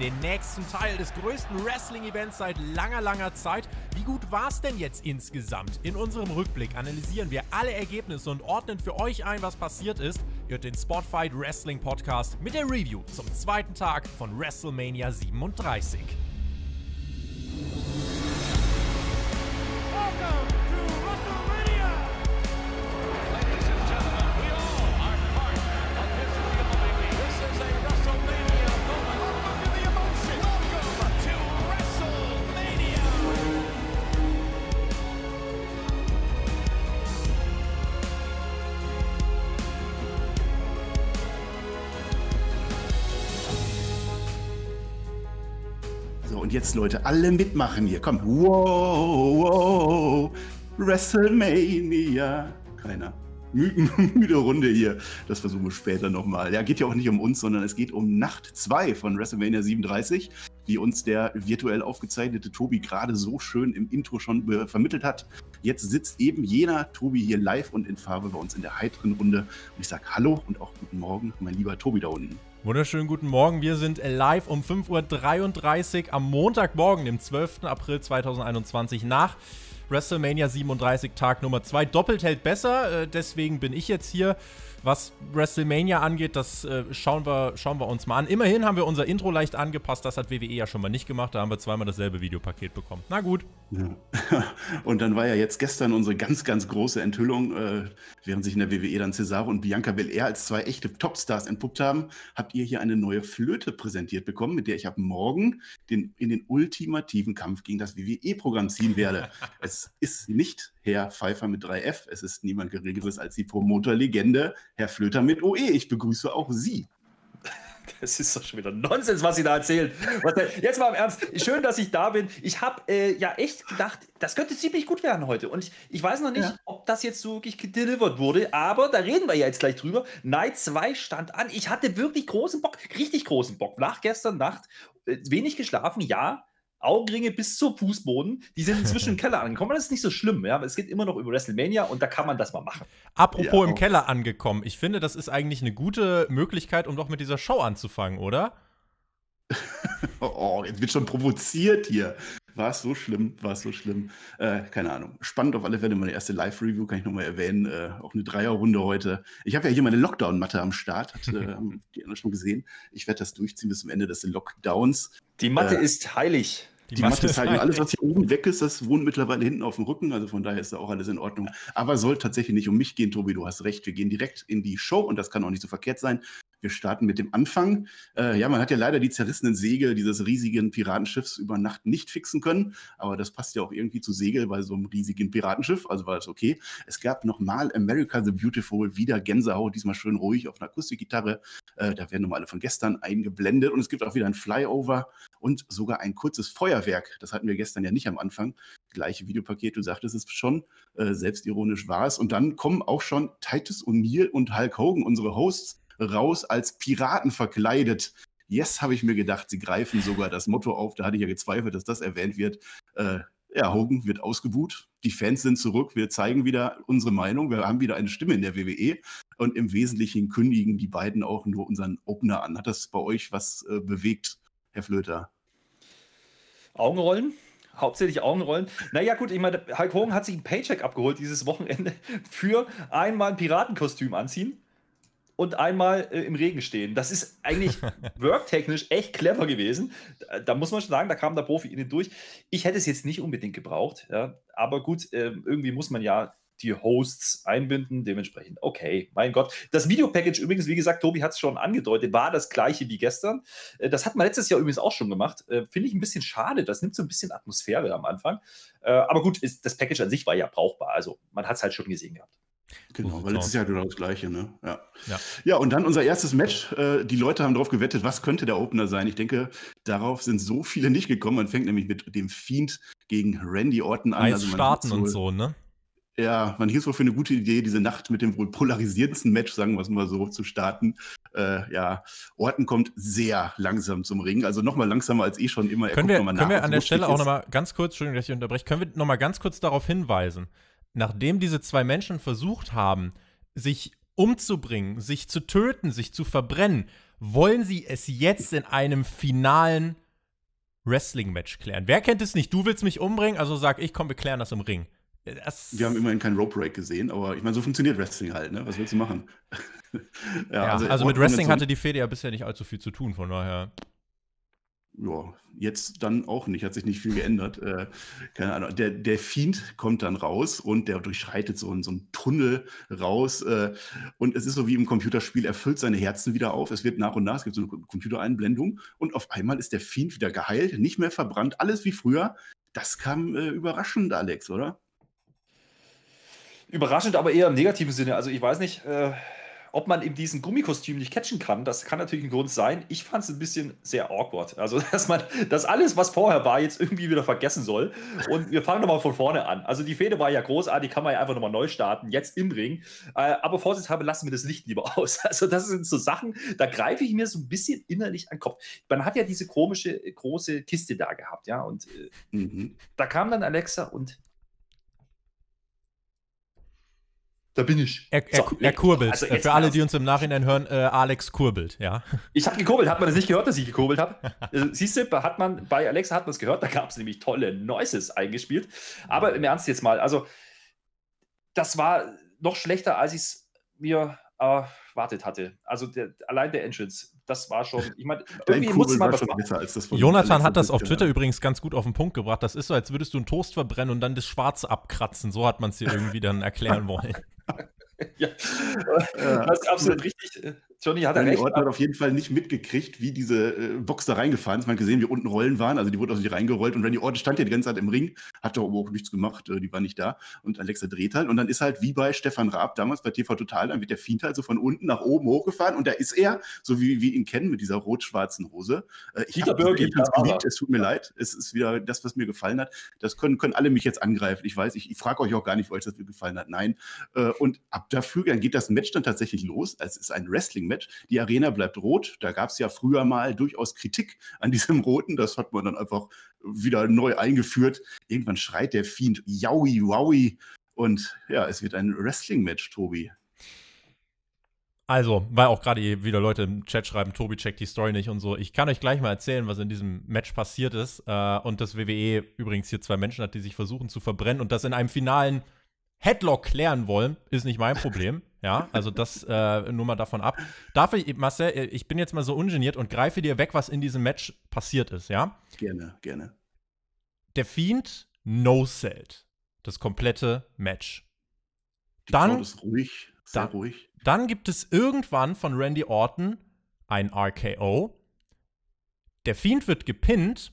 den nächsten Teil des größten Wrestling-Events seit langer, langer Zeit. Wie gut war es denn jetzt insgesamt? In unserem Rückblick analysieren wir alle Ergebnisse und ordnen für euch ein, was passiert ist. Ihr hört den Spotfight Wrestling Podcast mit der Review zum zweiten Tag von WrestleMania 37. Welcome. jetzt, Leute. Alle mitmachen hier. Komm. Wow, wow. WrestleMania. Keiner. Mü müde Runde hier. Das versuchen wir später nochmal. Ja, geht ja auch nicht um uns, sondern es geht um Nacht 2 von WrestleMania 37, die uns der virtuell aufgezeichnete Tobi gerade so schön im Intro schon äh, vermittelt hat. Jetzt sitzt eben jener Tobi hier live und in Farbe bei uns in der heiteren Runde. Und ich sage Hallo und auch guten Morgen, mein lieber Tobi da unten. Wunderschönen guten Morgen. Wir sind live um 5.33 Uhr am Montagmorgen, dem 12. April 2021 nach WrestleMania 37, Tag Nummer 2. Doppelt hält besser, äh, deswegen bin ich jetzt hier. Was WrestleMania angeht, das äh, schauen, wir, schauen wir uns mal an. Immerhin haben wir unser Intro leicht angepasst. Das hat WWE ja schon mal nicht gemacht. Da haben wir zweimal dasselbe Videopaket bekommen. Na gut. Ja. Und dann war ja jetzt gestern unsere ganz, ganz große Enthüllung, äh, während sich in der WWE dann Cesaro und Bianca Belair als zwei echte Topstars entpuppt haben, habt ihr hier eine neue Flöte präsentiert bekommen, mit der ich ab morgen den, in den ultimativen Kampf gegen das WWE-Programm ziehen werde. es ist nicht Herr Pfeiffer mit 3F. Es ist niemand Geringeres als die Promoterlegende Herr Flöter mit OE. Ich begrüße auch Sie. Das ist doch schon wieder Nonsens, was Sie da erzählen. jetzt mal im Ernst. Schön, dass ich da bin. Ich habe äh, ja echt gedacht, das könnte ziemlich gut werden heute. Und ich, ich weiß noch nicht, ja. ob das jetzt so wirklich gedelivert wurde, aber da reden wir ja jetzt gleich drüber. Night 2 stand an. Ich hatte wirklich großen Bock, richtig großen Bock. Nach gestern Nacht äh, wenig geschlafen, ja. Augenringe bis zum Fußboden. Die sind inzwischen im Keller angekommen. Das ist nicht so schlimm, ja. Aber es geht immer noch über WrestleMania und da kann man das mal machen. Apropos ja. im Keller angekommen. Ich finde, das ist eigentlich eine gute Möglichkeit, um doch mit dieser Show anzufangen, oder? oh, jetzt wird schon provoziert hier war es so schlimm, war es so schlimm. Äh, keine Ahnung. Spannend auf alle Fälle. Meine erste Live-Review kann ich nochmal erwähnen. Äh, auch eine Dreierrunde heute. Ich habe ja hier meine Lockdown-Matte am Start. Hat, äh, haben die anderen schon gesehen. Ich werde das durchziehen bis zum Ende des Lockdowns. Die Matte äh, ist heilig. Die, die Maske, Maske ist halt alles, was hier oben weg ist, das wohnt mittlerweile hinten auf dem Rücken. Also von daher ist da auch alles in Ordnung. Aber soll tatsächlich nicht um mich gehen, Tobi. Du hast recht. Wir gehen direkt in die Show und das kann auch nicht so verkehrt sein. Wir starten mit dem Anfang. Äh, ja, man hat ja leider die zerrissenen Segel dieses riesigen Piratenschiffs über Nacht nicht fixen können, aber das passt ja auch irgendwie zu Segel bei so einem riesigen Piratenschiff, also war das okay. Es gab nochmal America the Beautiful, wieder Gänsehaut, diesmal schön ruhig auf einer Akustikgitarre. Äh, da werden nochmal alle von gestern eingeblendet und es gibt auch wieder ein Flyover und sogar ein kurzes Feuerwerk. Das hatten wir gestern ja nicht am Anfang. Gleiche Videopaket, du sagtest es schon, äh, selbstironisch war es. Und dann kommen auch schon Titus O'Neill und Hulk Hogan, unsere Hosts, raus als Piraten verkleidet. Yes, habe ich mir gedacht, sie greifen sogar das Motto auf. Da hatte ich ja gezweifelt, dass das erwähnt wird. Äh, ja, Hogan wird ausgebuht. Die Fans sind zurück. Wir zeigen wieder unsere Meinung. Wir haben wieder eine Stimme in der WWE. Und im Wesentlichen kündigen die beiden auch nur unseren Opener an. Hat das bei euch was äh, bewegt? Herr Flöter? Augenrollen? hauptsächlich Augenrollen. Naja, gut, ich meine, Hulk Hogan hat sich ein Paycheck abgeholt dieses Wochenende für einmal ein Piratenkostüm anziehen und einmal äh, im Regen stehen. Das ist eigentlich worktechnisch echt clever gewesen. Da, da, muss man schon sagen, da kam der Profi innen durch. Ich hätte es jetzt nicht unbedingt gebraucht, ja, aber gut, äh, irgendwie muss man ja die Hosts einbinden. Dementsprechend, okay, mein Gott. Das Videopackage übrigens, wie gesagt, Tobi hat es schon angedeutet, war das gleiche wie gestern. Äh, das hat man letztes Jahr übrigens auch schon gemacht. Äh, Finde ich ein bisschen schade. Das nimmt so ein bisschen Atmosphäre am Anfang. Äh, aber gut, das Package an sich war ja brauchbar. Also man hat es halt schon gesehen gehabt. Genau, weil letztes Jahr genau das Gleiche, ne? Ja. ja. Ja, und dann unser erstes Match. Äh, die Leute haben darauf gewettet, was könnte der Opener sein? Ich denke, darauf sind so viele nicht gekommen. Man fängt nämlich mit dem Fiend gegen Randy Orton an. Heiß also starten und so, ne? ja, man hielt es wohl für eine gute Idee, diese Nacht mit dem wohl polarisierendsten Match, sagen wir es mal so, zu starten. Äh, ja, Orton kommt sehr langsam zum Ring, also nochmal langsamer als eh schon immer. Er können wir, können nach, wir an der Stelle auch nochmal ganz kurz, Entschuldigung, dass ich unterbreche, können wir nochmal ganz kurz darauf hinweisen, nachdem diese zwei Menschen versucht haben, sich umzubringen, sich zu töten, sich zu verbrennen, wollen sie es jetzt in einem finalen Wrestling-Match klären. Wer kennt es nicht? Du willst mich umbringen, also sag ich, komm, wir klären das im Ring. Das wir haben immerhin keinen Rope Break gesehen, aber ich meine, so funktioniert Wrestling halt, ne? Was willst du machen? ja, ja, also, also mit Wrestling hatte die Fede ja bisher nicht allzu viel zu tun, von daher. Ja, jetzt dann auch nicht, hat sich nicht viel geändert. Äh, keine Ahnung. Der, der Fiend kommt dann raus und der durchschreitet so, einen, so einen Tunnel raus. Äh, und es ist so wie im Computerspiel, er füllt seine Herzen wieder auf. Es wird nach und nach, es gibt so eine Computereinblendung und auf einmal ist der Fiend wieder geheilt, nicht mehr verbrannt, alles wie früher. Das kam äh, überraschend, Alex, oder? Überraschend, aber eher im negativen Sinne. Also ich weiß nicht, äh, ob man eben diesen Gummikostüm nicht catchen kann. Das kann natürlich ein Grund sein. Ich fand es ein bisschen sehr awkward. Also, dass man das alles, was vorher war, jetzt irgendwie wieder vergessen soll. Und wir fangen nochmal von vorne an. Also die Fehde war ja großartig, kann man ja einfach nochmal neu starten, jetzt im Ring. Äh, aber vorsichtshalber lassen wir das Licht lieber aus. Also das sind so Sachen, da greife ich mir so ein bisschen innerlich an den Kopf. Man hat ja diese komische, große Kiste da gehabt, ja. Und äh, mhm. da kam dann Alexa und Da bin ich. Er, er, so, er kurbelt. Also Für alle, die uns im Nachhinein hören, äh, Alex kurbelt, ja. Ich habe gekurbelt. Hat man das nicht gehört, dass ich gekurbelt habe? Äh, siehst du, hat man, bei Alexa hat man es gehört. Da gab es nämlich tolle Noises eingespielt. Aber im Ernst jetzt mal. Also, das war noch schlechter, als ich es mir erwartet hatte. Also, der, allein der Entrance das war schon, ich meine, irgendwie muss man das machen. Jonathan hat das auf Twitter ja. übrigens ganz gut auf den Punkt gebracht. Das ist so, als würdest du einen Toast verbrennen und dann das Schwarz abkratzen. So hat man es dir irgendwie dann erklären wollen. ja. ja, das ist absolut richtig. Johnny hat recht. Die hat auf jeden Fall nicht mitgekriegt, wie diese äh, Box da reingefahren ist. Man hat gesehen, wie unten Rollen waren. Also die wurde aus sich reingerollt. Und Randy Orton stand ja die ganze Zeit im Ring, hat da auch nichts gemacht. Äh, die war nicht da. Und Alexa dreht halt. Und dann ist halt wie bei Stefan Raab damals bei TV Total, dann wird der Fiend halt so von unten nach oben hochgefahren. Und da ist er, so wie wir ihn kennen, mit dieser rot-schwarzen Hose. Äh, ich habe geliebt. Es tut mir leid. Es ist wieder das, was mir gefallen hat. Das können, können alle mich jetzt angreifen. Ich weiß, ich, ich frage euch auch gar nicht, ob euch das gefallen hat. Nein. Äh, und ab dafür, dann geht das Match dann tatsächlich los. Es ist ein Wrestling match mit. Die Arena bleibt rot. Da gab es ja früher mal durchaus Kritik an diesem Roten. Das hat man dann einfach wieder neu eingeführt. Irgendwann schreit der Fiend Yaui Waui. Und ja, es wird ein Wrestling-Match, Tobi. Also, weil auch gerade wieder Leute im Chat schreiben, Tobi checkt die Story nicht und so. Ich kann euch gleich mal erzählen, was in diesem Match passiert ist. Äh, und das WWE übrigens hier zwei Menschen hat, die sich versuchen zu verbrennen und das in einem finalen Headlock klären wollen, ist nicht mein Problem. Ja, also das äh, nur mal davon ab. Darf ich, Marcel, äh, ich bin jetzt mal so ungeniert und greife dir weg, was in diesem Match passiert ist, ja? Gerne, gerne. Der Fiend no-sellt das komplette Match. Die dann, Crowd ist ruhig, sehr dann, ruhig. Dann gibt es irgendwann von Randy Orton ein RKO. Der Fiend wird gepinnt,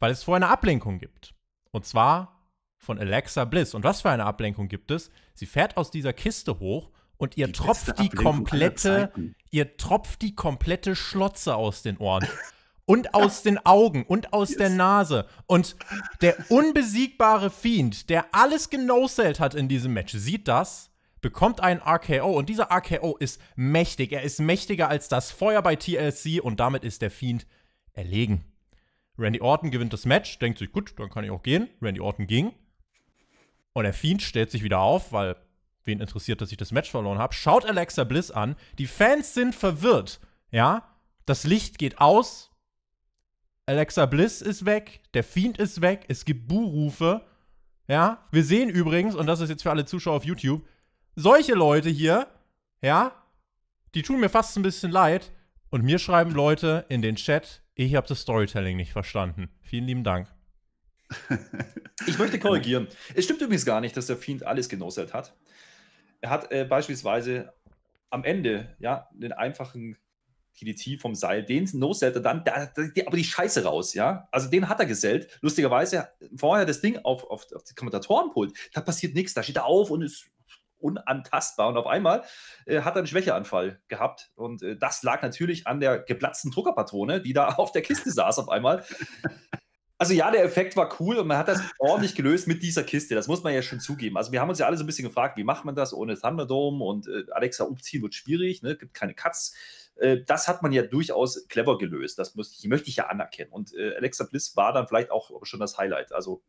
weil es vorher eine Ablenkung gibt. Und zwar von Alexa Bliss. Und was für eine Ablenkung gibt es? Sie fährt aus dieser Kiste hoch und ihr die tropft die komplette, ihr tropft die komplette Schlotze aus den Ohren. und aus den Augen und aus yes. der Nase. Und der unbesiegbare Fiend, der alles genoselt hat in diesem Match, sieht das, bekommt einen RKO und dieser RKO ist mächtig. Er ist mächtiger als das Feuer bei TLC und damit ist der Fiend erlegen. Randy Orton gewinnt das Match, denkt sich, gut, dann kann ich auch gehen. Randy Orton ging, und der Fiend stellt sich wieder auf, weil wen interessiert, dass ich das Match verloren habe, schaut Alexa Bliss an. Die Fans sind verwirrt. Ja, das Licht geht aus. Alexa Bliss ist weg, der Fiend ist weg, es gibt Buhrufe. Ja, wir sehen übrigens, und das ist jetzt für alle Zuschauer auf YouTube, solche Leute hier, ja, die tun mir fast ein bisschen leid. Und mir schreiben Leute in den Chat, ich habe das Storytelling nicht verstanden. Vielen lieben Dank ich möchte korrigieren. Es stimmt übrigens gar nicht, dass der Fiend alles genosselt hat. Er hat äh, beispielsweise am Ende ja den einfachen TDT vom Seil, den nosellt er dann, da, da, die, aber die Scheiße raus, ja. Also den hat er gesellt. Lustigerweise vorher das Ding auf, auf, auf das Kommentatorenpult, da passiert nichts, da steht er auf und ist unantastbar. Und auf einmal äh, hat er einen Schwächeanfall gehabt. Und äh, das lag natürlich an der geplatzten Druckerpatrone, die da auf der Kiste saß auf einmal. Also ja, der Effekt war cool und man hat das ordentlich gelöst mit dieser Kiste. Das muss man ja schon zugeben. Also wir haben uns ja alle so ein bisschen gefragt, wie macht man das ohne Thunderdome und äh, Alexa umziehen wird schwierig, ne? gibt keine Cuts. Äh, das hat man ja durchaus clever gelöst. Das muss, möchte ich ja anerkennen. Und äh, Alexa Bliss war dann vielleicht auch schon das Highlight. Also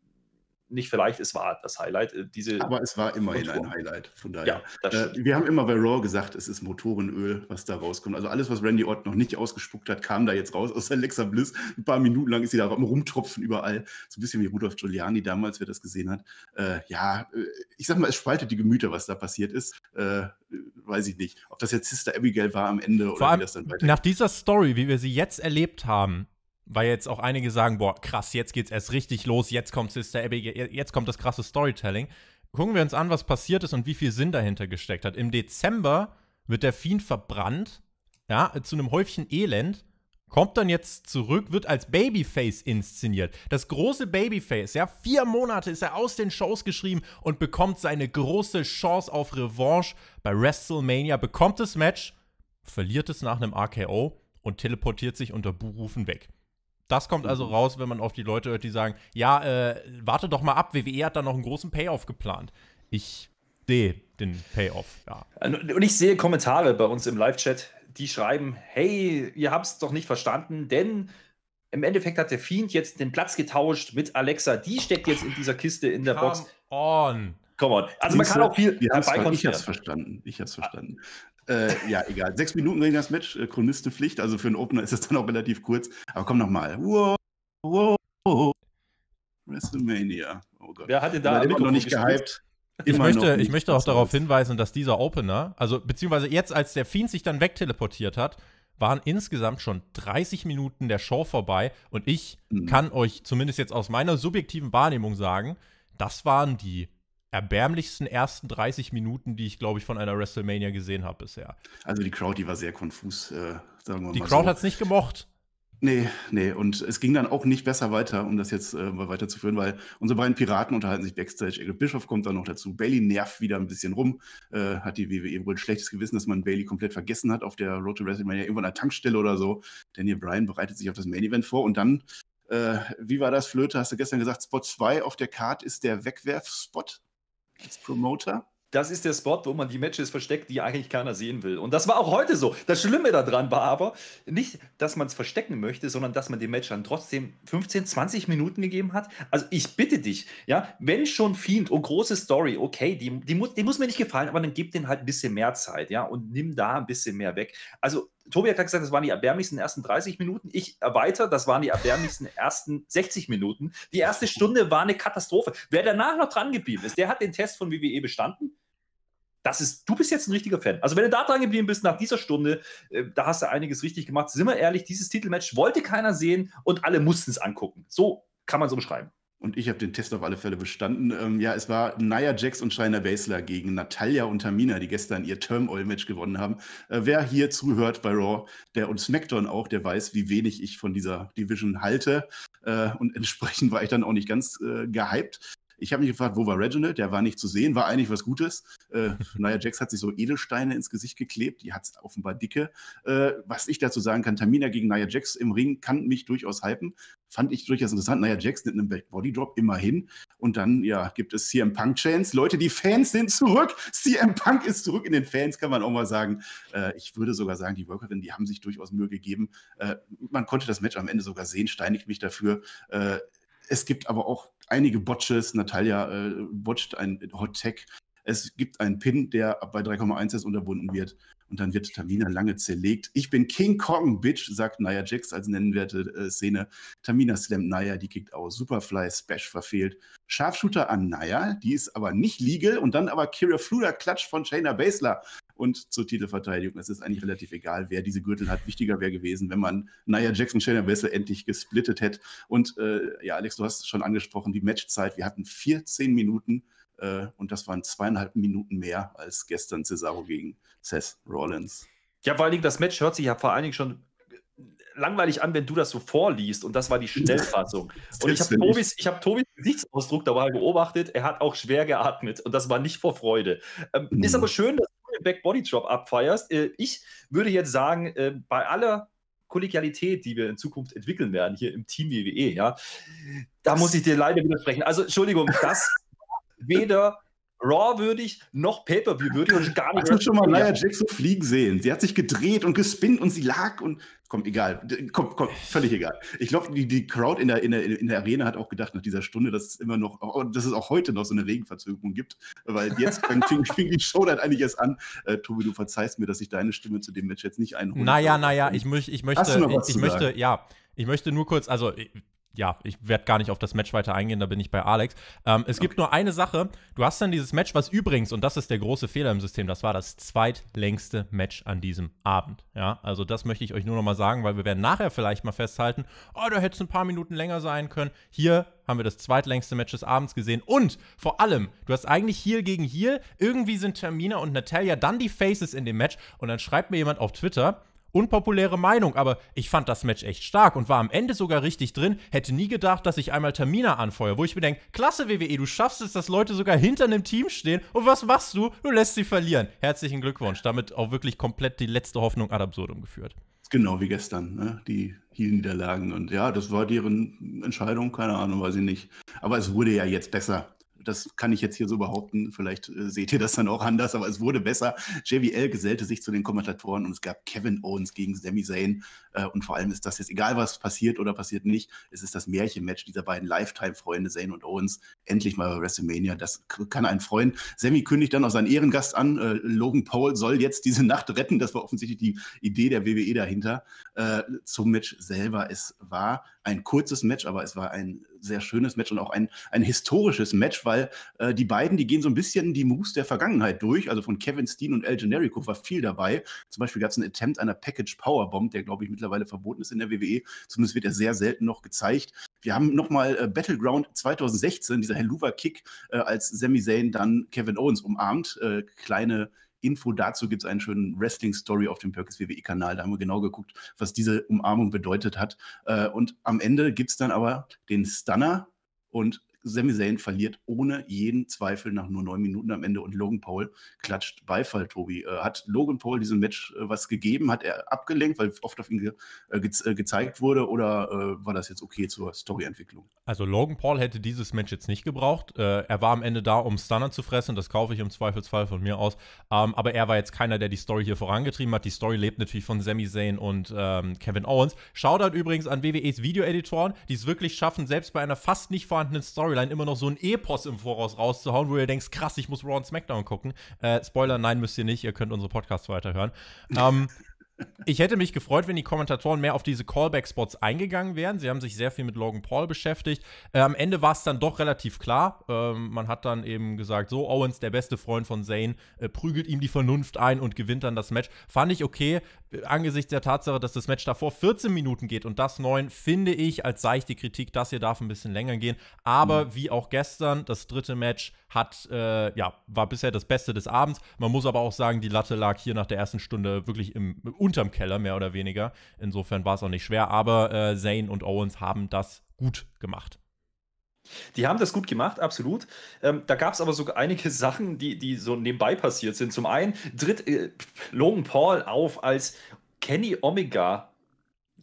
nicht vielleicht, es war das Highlight. Äh, diese Aber es war immerhin Motoren. ein Highlight, von daher. Ja, äh, wir haben immer bei Raw gesagt, es ist Motorenöl, was da rauskommt. Also alles, was Randy Orton noch nicht ausgespuckt hat, kam da jetzt raus aus Alexa Bliss. Ein paar Minuten lang ist sie da rumtropfen überall. So ein bisschen wie Rudolf Giuliani damals, wer das gesehen hat. Äh, ja, äh, ich sag mal, es spaltet die Gemüter, was da passiert ist. Äh, weiß ich nicht. Ob das jetzt Sister Abigail war am Ende Vor oder wie das dann weitergeht. Nach dieser Story, wie wir sie jetzt erlebt haben, weil jetzt auch einige sagen, boah, krass, jetzt geht's erst richtig los, jetzt kommt Sister Abby, jetzt kommt das krasse Storytelling. Gucken wir uns an, was passiert ist und wie viel Sinn dahinter gesteckt hat. Im Dezember wird der Fiend verbrannt, ja, zu einem Häufchen Elend, kommt dann jetzt zurück, wird als Babyface inszeniert. Das große Babyface, ja, vier Monate ist er aus den Shows geschrieben und bekommt seine große Chance auf Revanche bei WrestleMania, bekommt das Match, verliert es nach einem RKO und teleportiert sich unter Buhrufen weg. Das kommt also mhm. raus, wenn man auf die Leute hört, die sagen, ja, äh, warte doch mal ab, WWE hat da noch einen großen Payoff geplant. Ich sehe den Payoff, ja. Also, und ich sehe Kommentare bei uns im Live-Chat, die schreiben, hey, ihr habt es doch nicht verstanden, denn im Endeffekt hat der Fiend jetzt den Platz getauscht mit Alexa. Die steckt jetzt in dieser Kiste in der Come Box. On. Come on. Also man kann auch viel ja, dabei Ich hab's verstanden. Ich hab's verstanden. Äh, ja, egal. Sechs Minuten ging das Match, äh, Chronistenpflicht, also für einen Opener ist das dann auch relativ kurz. Aber komm nochmal. Wow, wow. WrestleMania. Oh Gott. Wer hatte da immer noch nicht gehypt? Ich möchte, ich möchte auch darauf hinweisen, dass dieser Opener, also beziehungsweise jetzt, als der Fiend sich dann wegteleportiert hat, waren insgesamt schon 30 Minuten der Show vorbei und ich mhm. kann euch zumindest jetzt aus meiner subjektiven Wahrnehmung sagen, das waren die erbärmlichsten ersten 30 Minuten, die ich, glaube ich, von einer WrestleMania gesehen habe bisher. Also die Crowd, die war sehr konfus, äh, sagen wir die mal. Die Crowd so. hat es nicht gemocht. Nee, nee, und es ging dann auch nicht besser weiter, um das jetzt äh, mal weiterzuführen, weil unsere beiden Piraten unterhalten sich backstage. Eric Bischoff kommt dann noch dazu. Bailey nervt wieder ein bisschen rum, äh, hat die WWE wohl ein schlechtes Gewissen, dass man Bailey komplett vergessen hat auf der Road to WrestleMania, irgendwo an der Tankstelle oder so. Daniel Bryan bereitet sich auf das Main Event vor und dann, äh, wie war das, Flöte, hast du gestern gesagt, Spot 2 auf der Karte ist der Wegwerfspot? als Promoter. Das ist der Spot, wo man die Matches versteckt, die eigentlich keiner sehen will. Und das war auch heute so. Das Schlimme daran war aber nicht, dass man es verstecken möchte, sondern dass man dem Match dann trotzdem 15, 20 Minuten gegeben hat. Also ich bitte dich, ja, wenn schon Fiend und oh, große Story, okay, die, die, muss, die muss mir nicht gefallen, aber dann gib den halt ein bisschen mehr Zeit, ja, und nimm da ein bisschen mehr weg. Also Tobi hat gerade gesagt, das waren die erbärmlichsten ersten 30 Minuten. Ich erweitere, das waren die erbärmlichsten ersten 60 Minuten. Die erste Stunde war eine Katastrophe. Wer danach noch dran geblieben ist, der hat den Test von WWE bestanden. Das ist, du bist jetzt ein richtiger Fan. Also, wenn du da dran geblieben bist nach dieser Stunde, äh, da hast du einiges richtig gemacht. Sind wir ehrlich, dieses Titelmatch wollte keiner sehen und alle mussten es angucken. So kann man es umschreiben. Und ich habe den Test auf alle Fälle bestanden. Ähm, ja, es war Nia Jax und Shiner Baszler gegen Natalia und Tamina, die gestern ihr Term Oil Match gewonnen haben. Äh, wer hier zuhört bei Raw, der und SmackDown auch, der weiß, wie wenig ich von dieser Division halte. Äh, und entsprechend war ich dann auch nicht ganz äh, gehypt. Ich habe mich gefragt, wo war Reginald? Der war nicht zu sehen, war eigentlich was Gutes. Äh, naja, Jax hat sich so Edelsteine ins Gesicht geklebt, die hat es offenbar dicke. Äh, was ich dazu sagen kann, Tamina gegen Naya Jax im Ring kann mich durchaus hypen. Fand ich durchaus interessant. Nia Jax nimmt einen Bodydrop immerhin. Und dann, ja, gibt es CM Punk Chance. Leute, die Fans sind zurück. CM Punk ist zurück in den Fans, kann man auch mal sagen. Äh, ich würde sogar sagen, die Workerinnen, die haben sich durchaus Mühe gegeben. Äh, man konnte das Match am Ende sogar sehen, steinigt mich dafür. Äh, es gibt aber auch einige Botches. Natalia äh, botcht ein Hot Tech. Es gibt einen Pin, der bei 3,1 ist unterbunden wird. Und dann wird Tamina lange zerlegt. Ich bin King Kong, Bitch, sagt Naya Jax als nennenswerte äh, Szene. Tamina slammt Naya, die kickt aus. Superfly Splash verfehlt. Scharfshooter an Naya, die ist aber nicht legal. Und dann aber Kira Fluder Klatsch von Shayna Baszler und zur Titelverteidigung. Es ist eigentlich relativ egal, wer diese Gürtel hat. Wichtiger wäre gewesen, wenn man Naya Jackson, Shayna Wessel endlich gesplittet hätte. Und äh, ja, Alex, du hast es schon angesprochen, die Matchzeit. Wir hatten 14 Minuten äh, und das waren zweieinhalb Minuten mehr als gestern Cesaro gegen Seth Rollins. Ja, vor allen Dingen, das Match hört sich ja vor allen Dingen schon langweilig an, wenn du das so vorliest. Und das war die Schnellfassung. und ich habe Tobis, hab Tobis Gesichtsausdruck dabei beobachtet. Er hat auch schwer geatmet. Und das war nicht vor Freude. Ähm, mhm. Ist aber schön, dass Back Body Drop abfeierst. Äh, ich würde jetzt sagen, äh, bei aller Kollegialität, die wir in Zukunft entwickeln werden, hier im Team WWE, ja, da das muss ich dir leider widersprechen. Also, Entschuldigung, das weder Raw-würdig, noch Pay-Per-View-würdig und gar nicht. Hast du schon mal Jack so fliegen sehen? Sie hat sich gedreht und gespinnt und sie lag und. Komm, egal. Komm, komm, völlig egal. Ich glaube, die, die Crowd in der, in, der, in der Arena hat auch gedacht nach dieser Stunde, dass es immer noch, oh, oh, dass es auch heute noch so eine Regenverzögerung gibt, weil jetzt fing, fing die Show dann eigentlich erst an. Äh, Tobi, du verzeihst mir, dass ich deine Stimme zu dem Match jetzt nicht einhole. Naja, naja, ich, ich möchte, ich, ich möchte, ja, ich möchte nur kurz, also ja, ich werde gar nicht auf das Match weiter eingehen, da bin ich bei Alex. Ähm, es okay. gibt nur eine Sache. Du hast dann dieses Match, was übrigens, und das ist der große Fehler im System, das war das zweitlängste Match an diesem Abend. Ja, also das möchte ich euch nur nochmal sagen, weil wir werden nachher vielleicht mal festhalten, oh, da hätte es ein paar Minuten länger sein können. Hier haben wir das zweitlängste Match des Abends gesehen. Und vor allem, du hast eigentlich hier gegen hier, Irgendwie sind Termina und Natalia dann die Faces in dem Match. Und dann schreibt mir jemand auf Twitter, unpopuläre Meinung, aber ich fand das Match echt stark und war am Ende sogar richtig drin. Hätte nie gedacht, dass ich einmal Tamina anfeuere, wo ich mir denke, klasse WWE, du schaffst es, dass Leute sogar hinter einem Team stehen und was machst du? Du lässt sie verlieren. Herzlichen Glückwunsch. Damit auch wirklich komplett die letzte Hoffnung ad absurdum geführt. Genau wie gestern, ne? die Heel-Niederlagen. Und ja, das war deren Entscheidung, keine Ahnung, weiß ich nicht. Aber es wurde ja jetzt besser das kann ich jetzt hier so behaupten. Vielleicht äh, seht ihr das dann auch anders, aber es wurde besser. JBL gesellte sich zu den Kommentatoren und es gab Kevin Owens gegen Sami Zayn. Äh, und vor allem ist das jetzt, egal was passiert oder passiert nicht, es ist das Märchenmatch dieser beiden Lifetime-Freunde, Zayn und Owens, endlich mal bei WrestleMania. Das kann einen freuen. Sami kündigt dann auch seinen Ehrengast an. Äh, Logan Paul soll jetzt diese Nacht retten. Das war offensichtlich die Idee der WWE dahinter. Äh, zum Match selber. Es war ein kurzes Match, aber es war ein sehr schönes Match und auch ein, ein historisches Match, weil äh, die beiden, die gehen so ein bisschen die Moves der Vergangenheit durch. Also von Kevin Steen und El Generico war viel dabei. Zum Beispiel gab es einen Attempt einer Package Powerbomb, der, glaube ich, mittlerweile verboten ist in der WWE. Zumindest wird er sehr selten noch gezeigt. Wir haben nochmal äh, Battleground 2016, dieser Helluva-Kick, äh, als Sami Zayn dann Kevin Owens umarmt. Äh, kleine Info dazu gibt es einen schönen Wrestling-Story auf dem Perkins WWE-Kanal. Da haben wir genau geguckt, was diese Umarmung bedeutet hat. Äh, und am Ende gibt es dann aber den Stunner und Sami Zayn verliert ohne jeden Zweifel nach nur neun Minuten am Ende und Logan Paul klatscht Beifall, Tobi. Äh, hat Logan Paul diesem Match äh, was gegeben? Hat er abgelenkt, weil oft auf ihn ge äh, ge äh, gezeigt wurde oder äh, war das jetzt okay zur Storyentwicklung? Also Logan Paul hätte dieses Match jetzt nicht gebraucht. er war am Ende da, um Stunner zu fressen. Das kaufe ich im Zweifelsfall von mir aus. Ähm, aber er war jetzt keiner, der die Story hier vorangetrieben hat. Die Story lebt natürlich von Sami Zayn und ähm, Kevin Owens. Shoutout übrigens an WWEs Video-Editoren, die es wirklich schaffen, selbst bei einer fast nicht vorhandenen Story Storyline immer noch so ein Epos im Voraus rauszuhauen, wo ihr denkt, krass, ich muss Raw und SmackDown gucken. Äh, Spoiler, nein, müsst ihr nicht, ihr könnt unsere Podcasts weiterhören. ähm, ich hätte mich gefreut, wenn die Kommentatoren mehr auf diese Callback-Spots eingegangen wären. Sie haben sich sehr viel mit Logan Paul beschäftigt. Äh, am Ende war es dann doch relativ klar. Ähm, man hat dann eben gesagt, so Owens, der beste Freund von Zane, äh, prügelt ihm die Vernunft ein und gewinnt dann das Match. Fand ich okay angesichts der Tatsache, dass das Match davor 14 Minuten geht und das 9, finde ich als sei ich die Kritik, das hier darf ein bisschen länger gehen. Aber mhm. wie auch gestern, das dritte Match hat, äh, ja, war bisher das Beste des Abends. Man muss aber auch sagen, die Latte lag hier nach der ersten Stunde wirklich im, unterm Keller, mehr oder weniger. Insofern war es auch nicht schwer. Aber äh, Zane und Owens haben das gut gemacht. Die haben das gut gemacht, absolut. Ähm, da gab es aber sogar einige Sachen, die, die so nebenbei passiert sind. Zum einen tritt äh, Logan Paul auf als Kenny Omega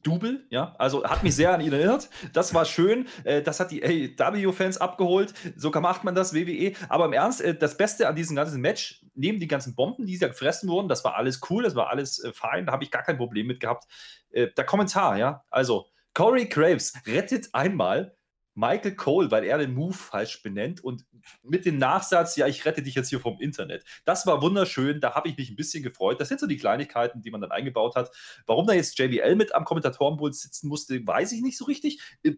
Double, ja, also hat mich sehr an ihn erinnert. Das war schön. Äh, das hat die AEW-Fans abgeholt. Sogar macht man das, WWE. Aber im Ernst, äh, das Beste an diesem ganzen Match, neben den ganzen Bomben, die da gefressen wurden, das war alles cool, das war alles äh, fein, da habe ich gar kein Problem mit gehabt. der Kommentar, ja, also Corey Graves rettet einmal Michael Cole, weil er den Move falsch benennt und mit dem Nachsatz, ja, ich rette dich jetzt hier vom Internet. Das war wunderschön, da habe ich mich ein bisschen gefreut. Das sind so die Kleinigkeiten, die man dann eingebaut hat. Warum da jetzt JBL mit am Kommentatorenpult sitzen musste, weiß ich nicht so richtig. Äh,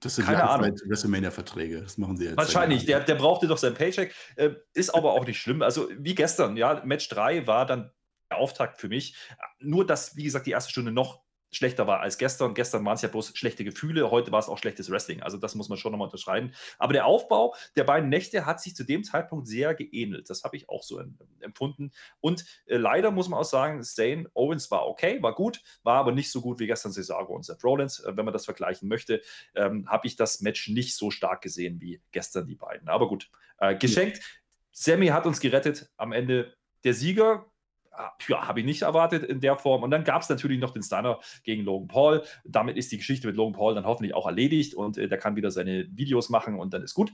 das sind Keine Ahnung. WrestleMania-Verträge. Das machen sie jetzt. Wahrscheinlich. Der, der brauchte doch sein Paycheck. Äh, ist aber auch nicht schlimm. Also, wie gestern, ja, Match 3 war dann der Auftakt für mich. Nur, dass, wie gesagt, die erste Stunde noch schlechter war als gestern. Gestern waren es ja bloß schlechte Gefühle, heute war es auch schlechtes Wrestling. Also das muss man schon nochmal unterschreiben. Aber der Aufbau der beiden Nächte hat sich zu dem Zeitpunkt sehr geähnelt. Das habe ich auch so empfunden. Und äh, leider muss man auch sagen, Zane Owens war okay, war gut, war aber nicht so gut wie gestern Cesaro und Seth Rollins. Äh, wenn man das vergleichen möchte, ähm, habe ich das Match nicht so stark gesehen wie gestern die beiden. Aber gut, äh, geschenkt. Ja. Sammy hat uns gerettet am Ende. Der Sieger äh, ja, habe ich nicht erwartet in der Form. Und dann gab es natürlich noch den Stunner gegen Logan Paul. Damit ist die Geschichte mit Logan Paul dann hoffentlich auch erledigt und äh, der kann wieder seine Videos machen und dann ist gut.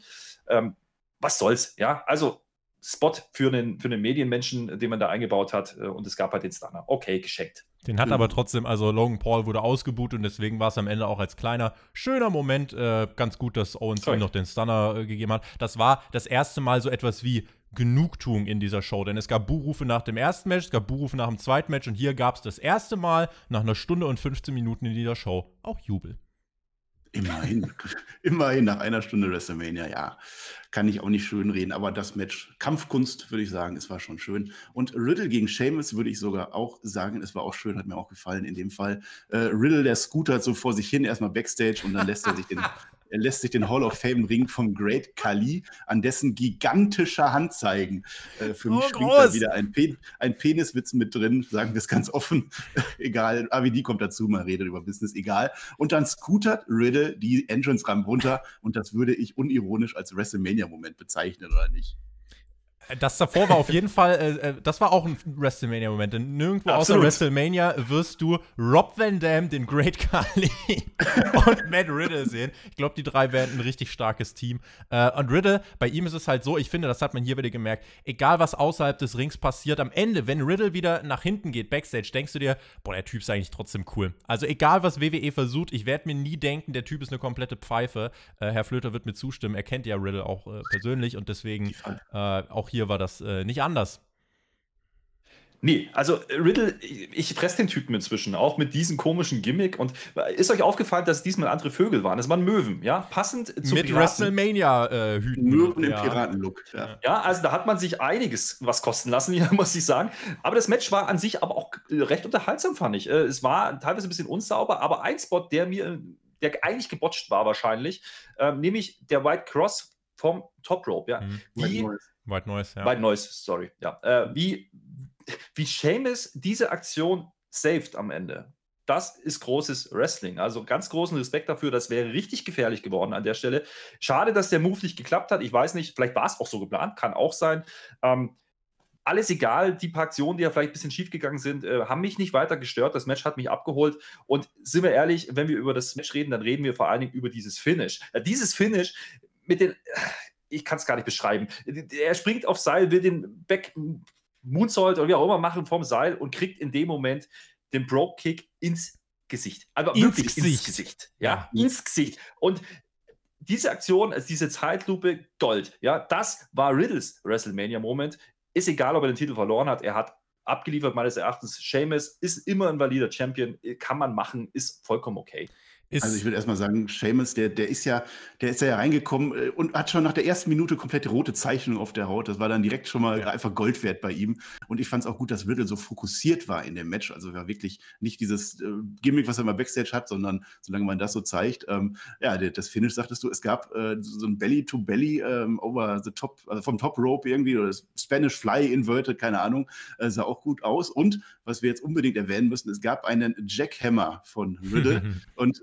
Ähm, was soll's, ja? Also Spot für einen, für einen Medienmenschen, den man da eingebaut hat äh, und es gab halt den Stunner. Okay, geschenkt. Den hat mhm. aber hm. trotzdem, also Logan Paul wurde ausgebucht und deswegen war es am Ende auch als kleiner, schöner Moment äh, ganz gut, dass Owens ihm noch den Stunner äh, gegeben hat. Das war das erste Mal so etwas wie Genugtuung in dieser Show, denn es gab Buhrufe nach dem ersten Match, es gab Buhrufe nach dem zweiten Match und hier gab es das erste Mal nach einer Stunde und 15 Minuten in dieser Show auch Jubel. Immerhin, immerhin nach einer Stunde WrestleMania, ja, kann ich auch nicht schön reden, aber das Match Kampfkunst würde ich sagen, es war schon schön. Und Riddle gegen Sheamus würde ich sogar auch sagen, es war auch schön, hat mir auch gefallen in dem Fall. Äh, Riddle, der Scooter so vor sich hin, erstmal Backstage und dann lässt er sich den er lässt sich den Hall of Fame-Ring vom Great Kali an dessen gigantischer Hand zeigen. Äh, für oh, mich schwingt da wieder ein, Pe ein, Peniswitz mit drin, sagen wir es ganz offen. egal, AVD kommt dazu, man redet über Business, egal. Und dann scootert Riddle die Entrance-Ramp runter und das würde ich unironisch als WrestleMania-Moment bezeichnen, oder nicht? Das davor war auf jeden Fall, äh, äh, das war auch ein WrestleMania-Moment, denn nirgendwo Absolut. außer WrestleMania wirst du Rob Van Dam, den Great Carly und Matt Riddle sehen. Ich glaube, die drei werden ein richtig starkes Team. Äh, und Riddle, bei ihm ist es halt so, ich finde, das hat man hier wieder gemerkt, egal was außerhalb des Rings passiert, am Ende, wenn Riddle wieder nach hinten geht, Backstage, denkst du dir, boah, der Typ ist eigentlich trotzdem cool. Also egal, was WWE versucht, ich werde mir nie denken, der Typ ist eine komplette Pfeife. Äh, Herr Flöter wird mir zustimmen, er kennt ja Riddle auch äh, persönlich und deswegen äh, auch hier hier war das äh, nicht anders. Nee, also äh, Riddle, ich fresse den Typen inzwischen, auch mit diesem komischen Gimmick. Und äh, ist euch aufgefallen, dass diesmal andere Vögel waren? Das waren Möwen, ja? Passend zu Mit WrestleMania-Hüten. Äh, Möwen im Piratenlook. Ja. ja. also da hat man sich einiges was kosten lassen, muss ich sagen. Aber das Match war an sich aber auch äh, recht unterhaltsam, fand ich. Es war teilweise ein bisschen unsauber, aber ein Spot, der mir, der eigentlich gebotcht war wahrscheinlich, äh, nämlich der White Cross vom Top Rope, ja. Mhm. Die, White Noise, ja. White Noise, sorry, ja. Äh, wie, wie Seamus diese Aktion saved am Ende. Das ist großes Wrestling. Also ganz großen Respekt dafür. Das wäre richtig gefährlich geworden an der Stelle. Schade, dass der Move nicht geklappt hat. Ich weiß nicht, vielleicht war es auch so geplant, kann auch sein. Ähm, alles egal, die paar Aktionen, die ja vielleicht ein bisschen schief gegangen sind, äh, haben mich nicht weiter gestört. Das Match hat mich abgeholt. Und sind wir ehrlich, wenn wir über das Match reden, dann reden wir vor allen Dingen über dieses Finish. Äh, dieses Finish mit den, ich kann es gar nicht beschreiben. Er springt auf Seil, will den Back Moonsault oder wie auch immer machen vom Seil und kriegt in dem Moment den Broke Kick ins Gesicht. Aber ins wirklich Gesicht. ins Gesicht. Ja, ja, ins Gesicht. Und diese Aktion, also diese Zeitlupe, Gold. Ja, das war Riddles WrestleMania-Moment. Ist egal, ob er den Titel verloren hat. Er hat abgeliefert, meines Erachtens. Seamus ist immer ein valider Champion. Kann man machen, ist vollkommen okay. Also ist also ich würde erstmal sagen, Seamus, der, der ist ja, der ist ja reingekommen äh, und hat schon nach der ersten Minute komplett rote Zeichnung auf der Haut. Das war dann direkt schon mal ja. einfach Gold wert bei ihm. Und ich fand es auch gut, dass Riddle so fokussiert war in dem Match. Also war wirklich nicht dieses äh, Gimmick, was er mal Backstage hat, sondern solange man das so zeigt. Ähm, ja, das Finish sagtest du, es gab äh, so ein Belly-to-Belly ähm, over the top, also vom Top Rope irgendwie oder das Spanish Fly Inverted, keine Ahnung, äh, sah auch gut aus. Und was wir jetzt unbedingt erwähnen müssen, es gab einen Jackhammer von Riddle und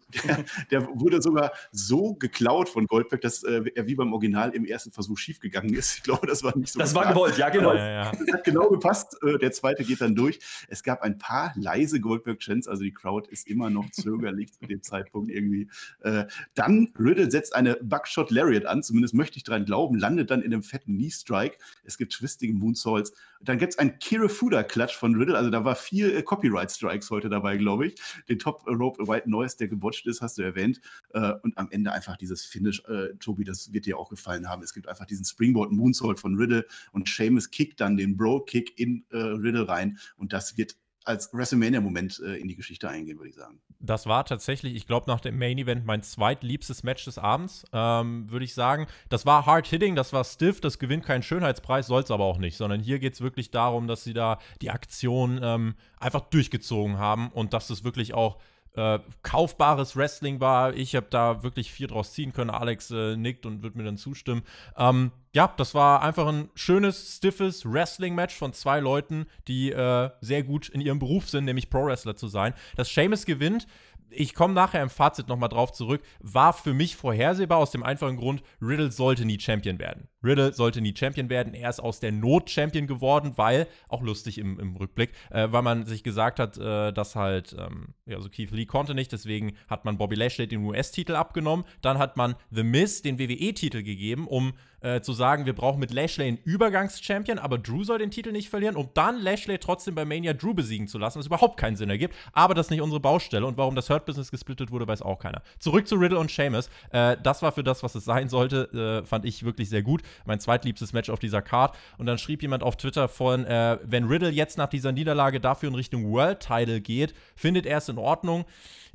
der, wurde sogar so geklaut von Goldberg, dass äh, er wie beim Original im ersten Versuch schiefgegangen ist. Ich glaube, das war nicht so. Das gefragt. war gewollt, ja, genau. Ja, ja, das hat genau gepasst. Äh, der zweite geht dann durch. Es gab ein paar leise Goldberg-Chants, also die Crowd ist immer noch zögerlich zu dem Zeitpunkt irgendwie. Äh, dann Riddle setzt eine Buckshot Lariat an, zumindest möchte ich daran glauben, landet dann in einem fetten Knee-Strike. Es gibt twisting Moonsaults. Dann gibt es einen Kirifuda-Klatsch von Riddle, also da war viel äh, Copyright-Strikes heute dabei, glaube ich. Den Top Rope White Noise, der gebotcht gematcht ist, hast du erwähnt. Äh, und am Ende einfach dieses Finish, äh, Tobi, das wird dir auch gefallen haben. Es gibt einfach diesen Springboard Moonsault von Riddle und Seamus kickt dann den Bro-Kick in äh, Riddle rein und das wird als WrestleMania-Moment äh, in die Geschichte eingehen, würde ich sagen. Das war tatsächlich, ich glaube, nach dem Main Event mein zweitliebstes Match des Abends, ähm, würde ich sagen. Das war hard hitting, das war stiff, das gewinnt keinen Schönheitspreis, soll es aber auch nicht, sondern hier geht es wirklich darum, dass sie da die Aktion ähm, einfach durchgezogen haben und dass es wirklich auch äh, kaufbares Wrestling war. Ich habe da wirklich viel draus ziehen können. Alex äh, nickt und wird mir dann zustimmen. Ähm, ja, das war einfach ein schönes, stiffes Wrestling-Match von zwei Leuten, die äh, sehr gut in ihrem Beruf sind, nämlich Pro-Wrestler zu sein. Dass Seamus gewinnt, ich komme nachher im Fazit nochmal drauf zurück, war für mich vorhersehbar aus dem einfachen Grund, Riddle sollte nie Champion werden. Riddle sollte nie Champion werden. Er ist aus der Not Champion geworden, weil, auch lustig im, im Rückblick, äh, weil man sich gesagt hat, äh, dass halt, ähm, ja, also Keith Lee konnte nicht, deswegen hat man Bobby Lashley den US-Titel abgenommen. Dann hat man The Miz den WWE-Titel gegeben, um äh, zu sagen, wir brauchen mit Lashley einen Übergangs-Champion, aber Drew soll den Titel nicht verlieren, um dann Lashley trotzdem bei Mania Drew besiegen zu lassen, was überhaupt keinen Sinn ergibt. Aber das ist nicht unsere Baustelle und warum das Hurt-Business gesplittet wurde, weiß auch keiner. Zurück zu Riddle und Sheamus. Äh, das war für das, was es sein sollte, äh, fand ich wirklich sehr gut mein zweitliebstes Match auf dieser Card. Und dann schrieb jemand auf Twitter von, äh, wenn Riddle jetzt nach dieser Niederlage dafür in Richtung World Title geht, findet er es in Ordnung.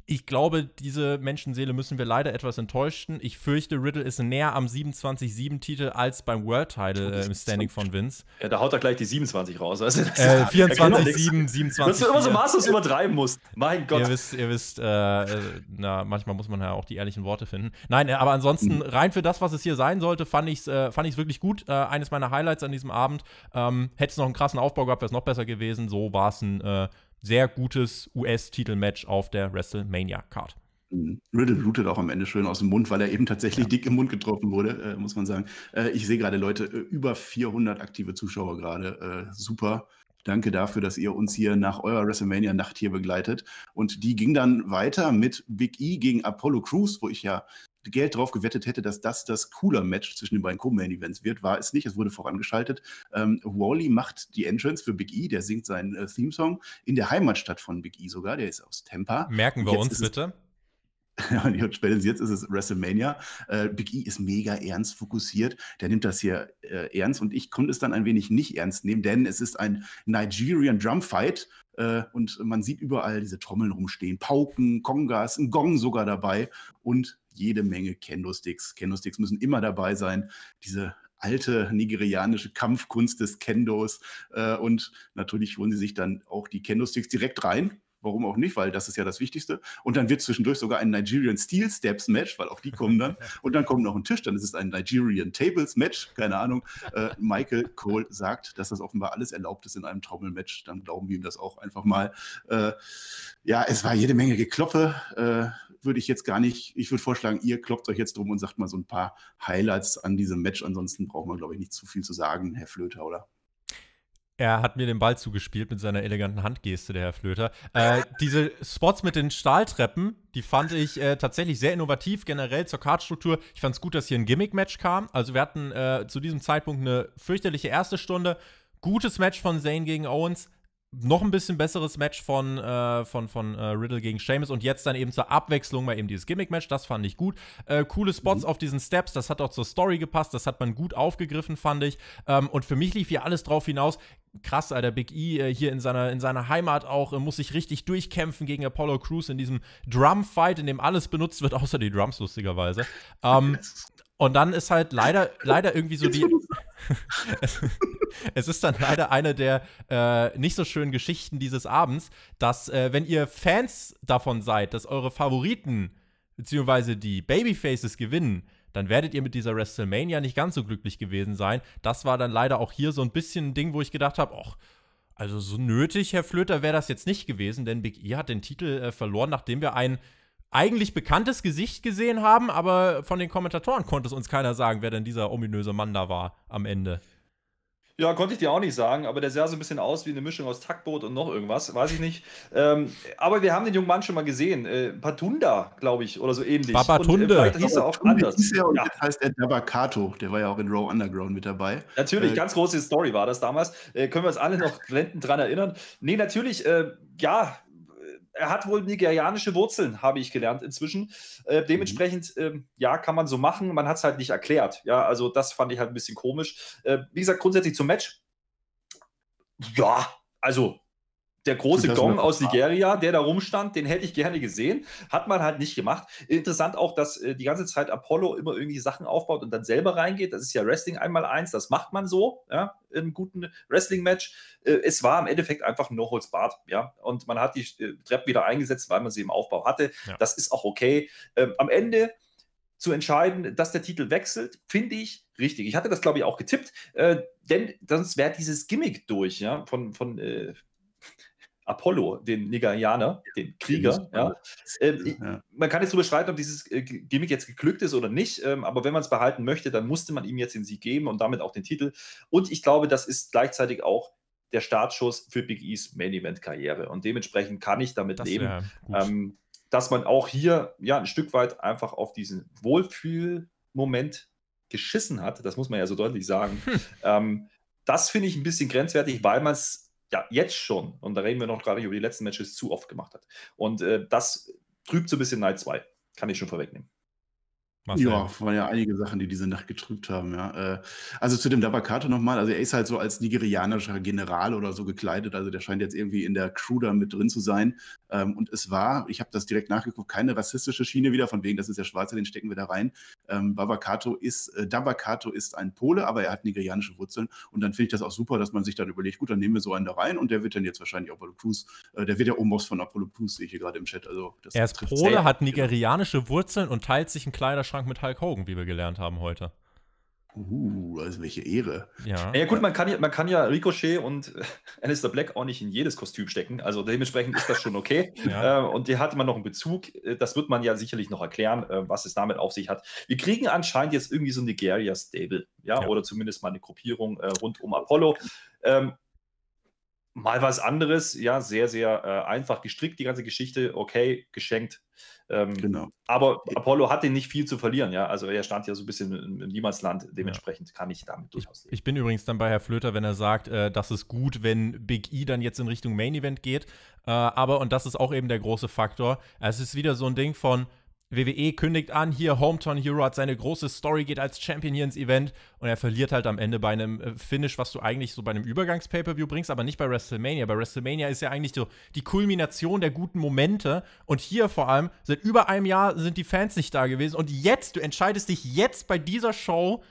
Ich glaube, diese Menschenseele müssen wir leider etwas enttäuschen. Ich fürchte, Riddle ist näher am 27-7-Titel als beim World Title äh, im Standing von Vince. Ja, da haut er gleich die 27 raus. Also, äh, 24-7, 27 Dass du immer so maßlos übertreiben musst. Mein Gott. Ihr wisst, ihr wisst äh, äh, na, manchmal muss man ja auch die ehrlichen Worte finden. Nein, äh, aber ansonsten, mhm. rein für das, was es hier sein sollte, fand ich es äh, fand ich's wirklich gut. Äh, eines meiner Highlights an diesem Abend. Ähm, Hätte es noch einen krassen Aufbau gehabt, wäre es noch besser gewesen. So war es ein sehr gutes US-Titelmatch auf der WrestleMania-Card. Mhm. Riddle blutet auch am Ende schön aus dem Mund, weil er eben tatsächlich ja. dick im Mund getroffen wurde, äh, muss man sagen. Äh, ich sehe gerade, Leute, äh, über 400 aktive Zuschauer gerade. Äh, super. Danke dafür, dass ihr uns hier nach eurer WrestleMania-Nacht hier begleitet. Und die ging dann weiter mit Big E gegen Apollo Crews, wo ich ja Geld drauf gewettet hätte, dass das das cooler Match zwischen den beiden Co-Main-Events wird, war es nicht. Es wurde vorangeschaltet. Ähm, Wally macht die Entrance für Big E, der singt seinen äh, Theme-Song in der Heimatstadt von Big E sogar, der ist aus Tampa. Merken wir uns bitte. und spätestens jetzt ist es WrestleMania. Äh, Big E ist mega ernst fokussiert. Der nimmt das hier äh, ernst und ich konnte es dann ein wenig nicht ernst nehmen, denn es ist ein Nigerian Drum Fight äh, und man sieht überall diese Trommeln rumstehen, Pauken, Kongas, ein Gong sogar dabei und jede Menge Kendo-Sticks. Kendo-Sticks müssen immer dabei sein. Diese alte nigerianische Kampfkunst des Kendos äh, und natürlich holen sie sich dann auch die Kendo-Sticks direkt rein Warum auch nicht, weil das ist ja das Wichtigste. Und dann wird zwischendurch sogar ein Nigerian Steel Steps Match, weil auch die kommen dann. Und dann kommt noch ein Tisch, dann ist es ein Nigerian Tables Match, keine Ahnung. Äh, Michael Cole sagt, dass das offenbar alles erlaubt ist in einem Trommelmatch. Dann glauben wir ihm das auch einfach mal. Äh, ja, es war jede Menge Gekloppe. Äh, würde ich jetzt gar nicht, ich würde vorschlagen, ihr kloppt euch jetzt drum und sagt mal so ein paar Highlights an diesem Match. Ansonsten braucht man, glaube ich, nicht zu viel zu sagen, Herr Flöter, oder? Er hat mir den Ball zugespielt mit seiner eleganten Handgeste, der Herr Flöter. Äh, diese Spots mit den Stahltreppen, die fand ich äh, tatsächlich sehr innovativ, generell zur Kartstruktur. Ich fand es gut, dass hier ein Gimmick-Match kam. Also wir hatten äh, zu diesem Zeitpunkt eine fürchterliche erste Stunde. Gutes Match von Zane gegen Owens, noch ein bisschen besseres Match von, äh, von, von äh, Riddle gegen Sheamus und jetzt dann eben zur Abwechslung mal eben dieses Gimmick-Match, das fand ich gut. Äh, coole Spots mhm. auf diesen Steps, das hat auch zur Story gepasst, das hat man gut aufgegriffen, fand ich. Ähm, und für mich lief hier alles drauf hinaus. Krass, Alter, Big E äh, hier in seiner, in seiner Heimat auch, äh, muss sich richtig durchkämpfen gegen Apollo Crews in diesem Drum-Fight, in dem alles benutzt wird, außer die Drums, lustigerweise. Ähm, Und dann ist halt leider, leider irgendwie so die. es, ist dann leider eine der äh, nicht so schönen Geschichten dieses Abends, dass, äh, wenn ihr Fans davon seid, dass eure Favoriten bzw. die Babyfaces gewinnen, dann werdet ihr mit dieser WrestleMania nicht ganz so glücklich gewesen sein. Das war dann leider auch hier so ein bisschen ein Ding, wo ich gedacht habe, ach, also so nötig, Herr Flöter, wäre das jetzt nicht gewesen, denn Big E hat den Titel äh, verloren, nachdem wir einen eigentlich bekanntes Gesicht gesehen haben, aber von den Kommentatoren konnte es uns keiner sagen, wer denn dieser ominöse Mann da war am Ende. Ja, konnte ich dir auch nicht sagen, aber der sah so ein bisschen aus wie eine Mischung aus Taktboot und noch irgendwas, weiß ich nicht. Ähm, aber wir haben den jungen Mann schon mal gesehen. Äh, Patunda, glaube ich, oder so ähnlich. Babatunde. Und, äh, hieß er auch anders. Hieß er und ja. Jetzt heißt er Dabakato, der war ja auch in Row Underground mit dabei. Natürlich, äh, ganz große Story war das damals. Äh, können wir uns alle noch blendend dran erinnern. Nee, natürlich, äh, ja, er hat wohl nigerianische Wurzeln, habe ich gelernt inzwischen. Äh, mhm. dementsprechend, mhm. äh, ja, kann man so machen. Man hat es halt nicht erklärt. Ja, also das fand ich halt ein bisschen komisch. Äh, wie gesagt, grundsätzlich zum Match. Ja, also der große Gong aus Nigeria, der da rumstand, den hätte ich gerne gesehen. Hat man halt nicht gemacht. Interessant auch, dass äh, die ganze Zeit Apollo immer irgendwie Sachen aufbaut und dann selber reingeht. Das ist ja Wrestling einmal eins, das macht man so, ja, im guten Wrestling-Match. Äh, es war im Endeffekt einfach ein No-Holds-Bart, ja. Und man hat die äh, Treppe wieder eingesetzt, weil man sie im Aufbau hatte. Ja. Das ist auch okay. Ähm, am Ende zu entscheiden, dass der Titel wechselt, finde ich richtig. Ich hatte das, glaube ich, auch getippt, äh, denn sonst wäre dieses Gimmick durch, ja, von, von äh, Apollo, den Nigerianer, den Krieger. Ja. Ähm, ja. Man kann jetzt darüber streiten, ob dieses äh, Gimmick jetzt geglückt ist oder nicht, ähm, aber wenn man es behalten möchte, dann musste man ihm jetzt den Sieg geben und damit auch den Titel. Und ich glaube, das ist gleichzeitig auch der Startschuss für Big E's Main Event Karriere. Und dementsprechend kann ich damit das leben, ähm, dass man auch hier ja ein Stück weit einfach auf diesen Wohlfühlmoment geschissen hat. Das muss man ja so deutlich sagen. Hm. Ähm, das finde ich ein bisschen grenzwertig, weil man es ja, jetzt schon, und da reden wir noch gerade über die letzten Matches, zu oft gemacht hat. Und äh, das trübt so ein bisschen Night 2. Kann ich schon vorwegnehmen. Marcel. Ja, waren ja einige Sachen, die diese Nacht getrübt haben, ja. Äh, also zu dem Dabakato nochmal, also er ist halt so als nigerianischer General oder so gekleidet, also der scheint jetzt irgendwie in der Crew da mit drin zu sein. Ähm, und es war, ich habe das direkt nachgeguckt, keine rassistische Schiene wieder, von wegen, das ist ja Schwarzer, den stecken wir da rein. Ähm, Babakato ist, äh, Dabakato ist ein Pole, aber er hat nigerianische Wurzeln. Und dann finde ich das auch super, dass man sich dann überlegt, gut, dann nehmen wir so einen da rein und der wird dann jetzt wahrscheinlich Apollo Cruz, äh, der wird der Omos von Apollo Cruz, sehe ich hier gerade im Chat. Also, er ist Pole, hat genau. nigerianische Wurzeln und teilt sich einen Kleiderschrank mit Hulk Hogan, wie wir gelernt haben heute. Uh, also welche Ehre. Ja, ja gut, man kann ja, man kann ja Ricochet und Alistair Black auch nicht in jedes Kostüm stecken. Also dementsprechend ist das schon okay. ja. Ähm, und hier hat man noch einen Bezug. Äh, das wird man ja sicherlich noch erklären, äh, was es damit auf sich hat. Wir kriegen anscheinend jetzt irgendwie so ein Nigeria-Stable, ja? ja, oder zumindest mal eine Gruppierung äh, rund um Apollo. Ähm, mal was anderes, ja, sehr, sehr äh, einfach gestrickt, die ganze Geschichte, okay, geschenkt. Ähm, genau. Aber Apollo hatte nicht viel zu verlieren, ja. Also er stand ja so ein bisschen im Niemandsland, dementsprechend ja. kann ich damit durchaus leben. Ich bin übrigens dann bei Herr Flöter, wenn er sagt, äh, das ist gut, wenn Big E dann jetzt in Richtung Main Event geht. Äh, aber, und das ist auch eben der große Faktor, es ist wieder so ein Ding von, WWE kündigt an, hier Hometown Hero hat seine große Story, geht als Champion hier ins Event und er verliert halt am Ende bei einem äh, Finish, was du eigentlich so bei einem Übergangs-Pay-Per-View bringst, aber nicht bei WrestleMania. Bei WrestleMania ist ja eigentlich so die Kulmination der guten Momente und hier vor allem, seit über einem Jahr sind die Fans nicht da gewesen und jetzt, du entscheidest dich jetzt bei dieser Show,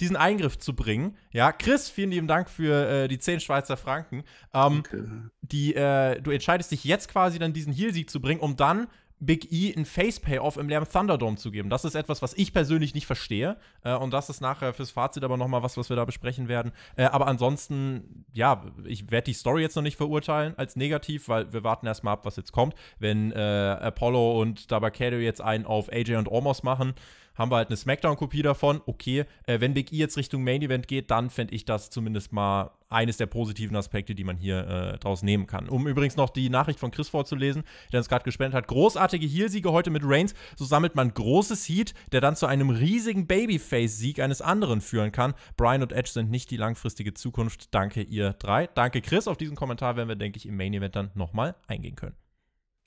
diesen Eingriff zu bringen. Ja, Chris, vielen lieben Dank für äh, die 10 Schweizer Franken. Ähm, okay. die, äh, du entscheidest dich jetzt quasi dann diesen Heelsieg zu bringen, um dann Big E ein Face-Payoff im leeren Thunderdome zu geben. Das ist etwas, was ich persönlich nicht verstehe. Äh, und das ist nachher fürs Fazit aber nochmal was, was wir da besprechen werden. Äh, aber ansonsten, ja, ich werde die Story jetzt noch nicht verurteilen als negativ, weil wir warten erstmal ab, was jetzt kommt. Wenn äh, Apollo und Dabakado jetzt einen auf AJ und Ormos machen, haben wir halt eine Smackdown-Kopie davon. Okay, äh, wenn Big E jetzt Richtung Main Event geht, dann fände ich das zumindest mal eines der positiven Aspekte, die man hier äh, draus nehmen kann. Um übrigens noch die Nachricht von Chris vorzulesen, der uns gerade gespendet hat. Großartige Heelsiege heute mit Reigns. So sammelt man großes Heat, der dann zu einem riesigen Babyface-Sieg eines anderen führen kann. Brian und Edge sind nicht die langfristige Zukunft. Danke ihr drei. Danke Chris. Auf diesen Kommentar werden wir, denke ich, im Main Event dann nochmal eingehen können.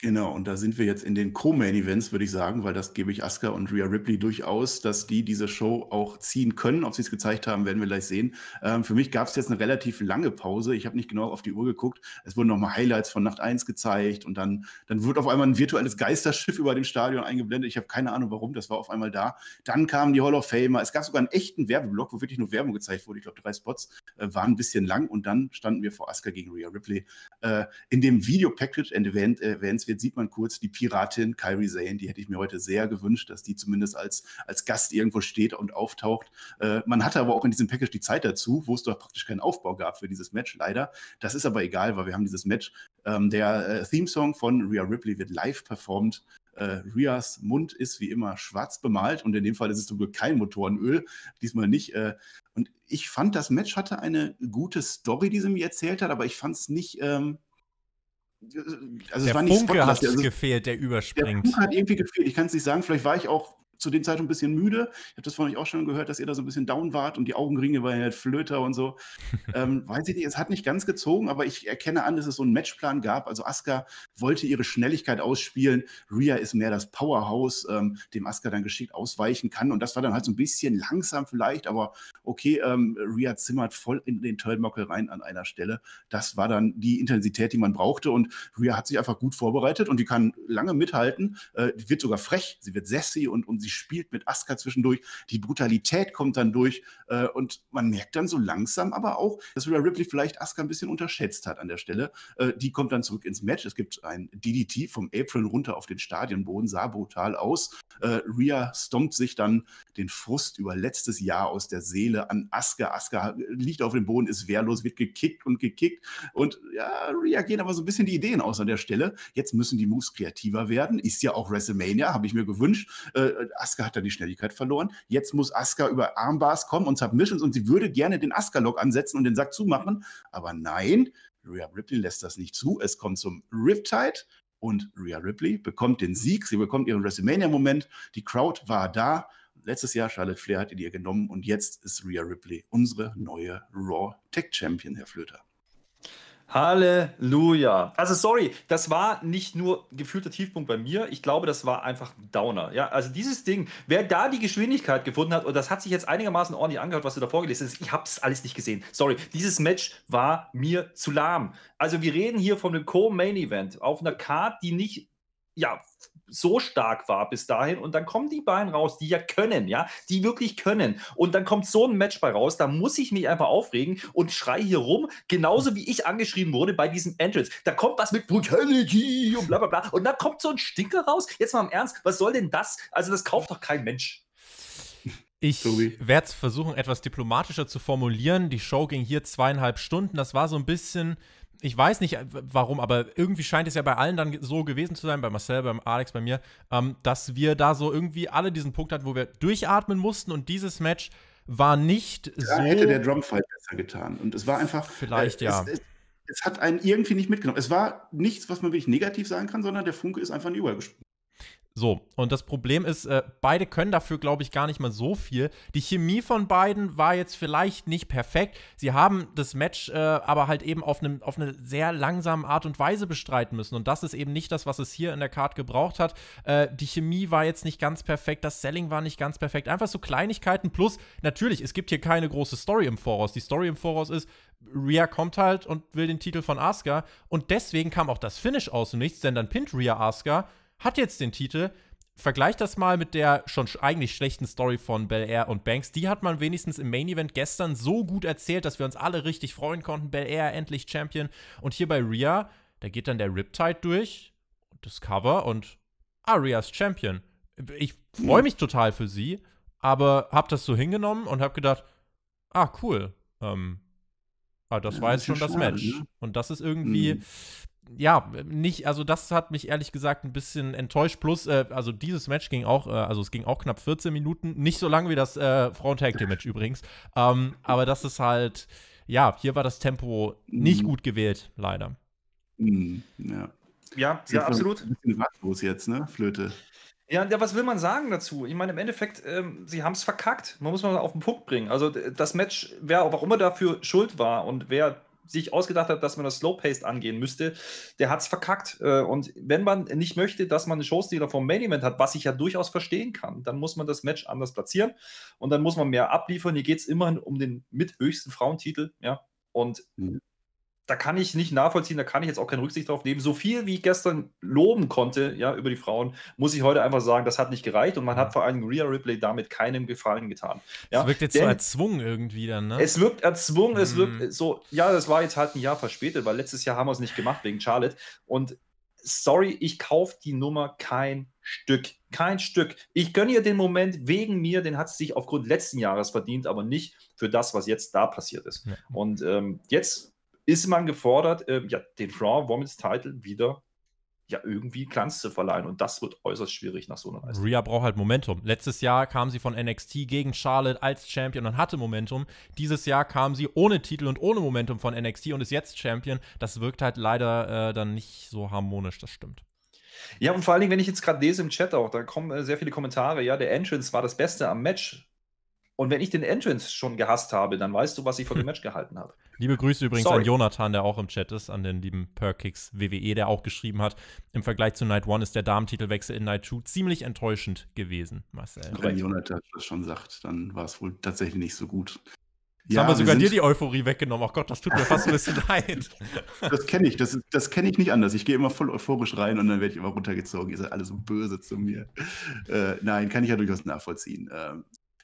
Genau, und da sind wir jetzt in den Co-Main-Events, würde ich sagen, weil das gebe ich Asuka und Rhea Ripley durchaus, dass die diese Show auch ziehen können. Ob sie es gezeigt haben, werden wir gleich sehen. Ähm, für mich gab es jetzt eine relativ lange Pause. Ich habe nicht genau auf die Uhr geguckt. Es wurden nochmal Highlights von Nacht 1 gezeigt und dann, dann wird auf einmal ein virtuelles Geisterschiff über dem Stadion eingeblendet. Ich habe keine Ahnung warum, das war auf einmal da. Dann kamen die Hall of Famer. Es gab sogar einen echten Werbeblock, wo wirklich nur Werbung gezeigt wurde. Ich glaube, drei Spots äh, waren ein bisschen lang und dann standen wir vor Asuka gegen Rhea Ripley. Äh, in dem Video-Package erwähnt, erwähnt jetzt sieht man kurz die Piratin Kyrie Zane, die hätte ich mir heute sehr gewünscht, dass die zumindest als, als Gast irgendwo steht und auftaucht. Äh, man hatte aber auch in diesem Package die Zeit dazu, wo es doch praktisch keinen Aufbau gab für dieses Match, leider. Das ist aber egal, weil wir haben dieses Match. Ähm, der äh, Theme-Song von Rhea Ripley wird live performt äh, Rias Mund ist wie immer schwarz bemalt und in dem Fall ist es zum Glück kein Motorenöl, diesmal nicht. Äh, und ich fand, das Match hatte eine gute Story, die sie mir erzählt hat, aber ich fand es nicht, ähm, also der es war nicht Funke hat also gefehlt, der überspringt. Der Funke hat irgendwie gefehlt. Ich kann es nicht sagen, vielleicht war ich auch zu dem Zeitpunkt ein bisschen müde. Ich habe das von euch auch schon gehört, dass ihr da so ein bisschen down wart und die Augenringe waren halt Flöter und so. ähm, weiß ich nicht, es hat nicht ganz gezogen, aber ich erkenne an, dass es so einen Matchplan gab. Also Asuka wollte ihre Schnelligkeit ausspielen. Rhea ist mehr das Powerhouse, ähm, dem Asuka dann geschickt ausweichen kann. Und das war dann halt so ein bisschen langsam vielleicht, aber okay, ähm, Rhea zimmert voll in den Turnbuckle rein an einer Stelle. Das war dann die Intensität, die man brauchte. Und Rhea hat sich einfach gut vorbereitet und die kann lange mithalten. Äh, die wird sogar frech, sie wird sassy und, und sie die spielt mit Asuka zwischendurch, die Brutalität kommt dann durch äh, und man merkt dann so langsam aber auch, dass Rhea Ripley vielleicht Asuka ein bisschen unterschätzt hat an der Stelle. Äh, die kommt dann zurück ins Match. Es gibt ein DDT vom April runter auf den Stadionboden, sah brutal aus. Äh, Rhea stompt sich dann den Frust über letztes Jahr aus der Seele an Asuka. Asuka liegt auf dem Boden, ist wehrlos, wird gekickt und gekickt und ja, Rhea gehen aber so ein bisschen die Ideen aus an der Stelle. Jetzt müssen die Moves kreativer werden. Ist ja auch WrestleMania, habe ich mir gewünscht. Äh, Asuka hat da die Schnelligkeit verloren. Jetzt muss Asuka über Armbars kommen und Submissions und sie würde gerne den Asuka-Lock ansetzen und den Sack zumachen. Aber nein, Rhea Ripley lässt das nicht zu. Es kommt zum Riptide und Rhea Ripley bekommt den Sieg. Sie bekommt ihren WrestleMania-Moment. Die Crowd war da. Letztes Jahr Charlotte Flair hat ihn ihr genommen und jetzt ist Rhea Ripley unsere neue Raw Tech Champion, Herr Flöter. Halleluja. Also sorry, das war nicht nur gefühlter Tiefpunkt bei mir. Ich glaube, das war einfach ein Downer. Ja, also dieses Ding, wer da die Geschwindigkeit gefunden hat, und das hat sich jetzt einigermaßen ordentlich angehört, was du da vorgelesen hast, ich hab's alles nicht gesehen. Sorry, dieses Match war mir zu lahm. Also wir reden hier von einem Co-Main-Event auf einer Card, die nicht ja, so stark war bis dahin. Und dann kommen die beiden raus, die ja können, ja, die wirklich können. Und dann kommt so ein Match bei raus, da muss ich mich einfach aufregen und schrei hier rum, genauso wie ich angeschrieben wurde bei diesem Entrance. Da kommt was mit Brutality und bla bla bla. Und da kommt so ein Stinker raus. Jetzt mal im Ernst, was soll denn das? Also, das kauft doch kein Mensch. Ich werde es versuchen, etwas diplomatischer zu formulieren. Die Show ging hier zweieinhalb Stunden. Das war so ein bisschen ich weiß nicht äh, warum, aber irgendwie scheint es ja bei allen dann so gewesen zu sein, bei Marcel, beim Alex, bei mir, ähm, dass wir da so irgendwie alle diesen Punkt hatten, wo wir durchatmen mussten und dieses Match war nicht da so. Da hätte der Drumfight besser getan. Und es war einfach. Vielleicht, äh, ja. Es, es, es, hat einen irgendwie nicht mitgenommen. Es war nichts, was man wirklich negativ sagen kann, sondern der Funke ist einfach nie übergesprungen. So, und das Problem ist, äh, beide können dafür, glaube ich, gar nicht mal so viel. Die Chemie von beiden war jetzt vielleicht nicht perfekt. Sie haben das Match äh, aber halt eben auf, einem, auf eine sehr langsame Art und Weise bestreiten müssen. Und das ist eben nicht das, was es hier in der Card gebraucht hat. Äh, die Chemie war jetzt nicht ganz perfekt, das Selling war nicht ganz perfekt. Einfach so Kleinigkeiten. Plus, natürlich, es gibt hier keine große Story im Voraus. Die Story im Voraus ist, Rhea kommt halt und will den Titel von Asuka. Und deswegen kam auch das Finish aus dem Nichts, denn dann pinnt Rhea Asuka hat jetzt den Titel. Vergleich das mal mit der schon eigentlich schlechten Story von Bel Air und Banks. Die hat man wenigstens im Main Event gestern so gut erzählt, dass wir uns alle richtig freuen konnten. Bel Air endlich Champion. Und hier bei Rhea, da geht dann der Riptide durch, das Cover und Arias ah, Champion. Ich freue hm. mich total für sie, aber habe das so hingenommen und habe gedacht, ah, cool. Ähm, ah, das ja, war jetzt schon schade, das Match. Ne? Und das ist irgendwie, mhm ja, nicht, also das hat mich ehrlich gesagt ein bisschen enttäuscht. Plus, äh, also dieses Match ging auch, äh, also es ging auch knapp 14 Minuten, nicht so lang wie das äh, Frauen-Tag-Team-Match übrigens. Ähm, aber das ist halt, ja, hier war das Tempo nicht mhm. gut gewählt, leider. Mhm, ja, ja, ja absolut. Ein bisschen ratlos jetzt, ne? Flöte. Ja, ja, was will man sagen dazu? Ich meine, im Endeffekt, ähm, sie haben es verkackt. Man muss mal auf den Punkt bringen. Also das Match, wer auch immer dafür schuld war und wer sich ausgedacht hat, dass man das Slow-Paced angehen müsste, der hat es verkackt. Äh, und wenn man nicht möchte, dass man einen Showstealer vom Main Event hat, was ich ja durchaus verstehen kann, dann muss man das Match anders platzieren und dann muss man mehr abliefern. Hier geht es immerhin um den mithöchsten Frauentitel, ja. Und mhm da kann ich nicht nachvollziehen, da kann ich jetzt auch keine Rücksicht drauf nehmen. So viel wie ich gestern loben konnte, ja, über die Frauen, muss ich heute einfach sagen, das hat nicht gereicht und man hat vor allem Rhea Ripley damit keinem Gefallen getan. Ja, es wirkt jetzt Denn so erzwungen irgendwie dann, ne? Es wirkt erzwungen, mhm. es wirkt mhm. so, ja, das war jetzt halt ein Jahr verspätet, weil letztes Jahr haben wir es nicht gemacht wegen Charlotte und sorry, ich kaufe die Nummer kein Stück. Kein Stück. Ich gönne ihr den Moment wegen mir, den hat sie sich aufgrund letzten Jahres verdient, aber nicht für das, was jetzt da passiert ist. Ja. Und ähm, jetzt ist man gefordert, äh, ja, den Raw Women's Title wieder ja irgendwie Glanz zu verleihen. Und das wird äußerst schwierig nach so einer Reise. Rhea braucht halt Momentum. Letztes Jahr kam sie von NXT gegen Charlotte als Champion und hatte Momentum. Dieses Jahr kam sie ohne Titel und ohne Momentum von NXT und ist jetzt Champion. Das wirkt halt leider äh, dann nicht so harmonisch, das stimmt. Ja, und vor allen Dingen, wenn ich jetzt gerade lese im Chat auch, da kommen äh, sehr viele Kommentare, ja, der Entrance war das Beste am Match. Und wenn ich den Entrance schon gehasst habe, dann weißt du, was ich von dem Match gehalten habe. Liebe Grüße übrigens Sorry. an Jonathan, der auch im Chat ist, an den lieben Perkicks WWE, der auch geschrieben hat, im Vergleich zu Night One ist der Damentitelwechsel in Night Two ziemlich enttäuschend gewesen, Marcel. Wenn Jonathan das schon sagt, dann war es wohl tatsächlich nicht so gut. Jetzt ja, haben wir sogar wir dir die Euphorie weggenommen. Ach Gott, das tut mir fast ein bisschen leid. Das kenne ich, das, das kenne ich nicht anders. Ich gehe immer voll euphorisch rein und dann werde ich immer runtergezogen. Ihr seid alle so böse zu mir. Äh, nein, kann ich ja durchaus nachvollziehen. Äh,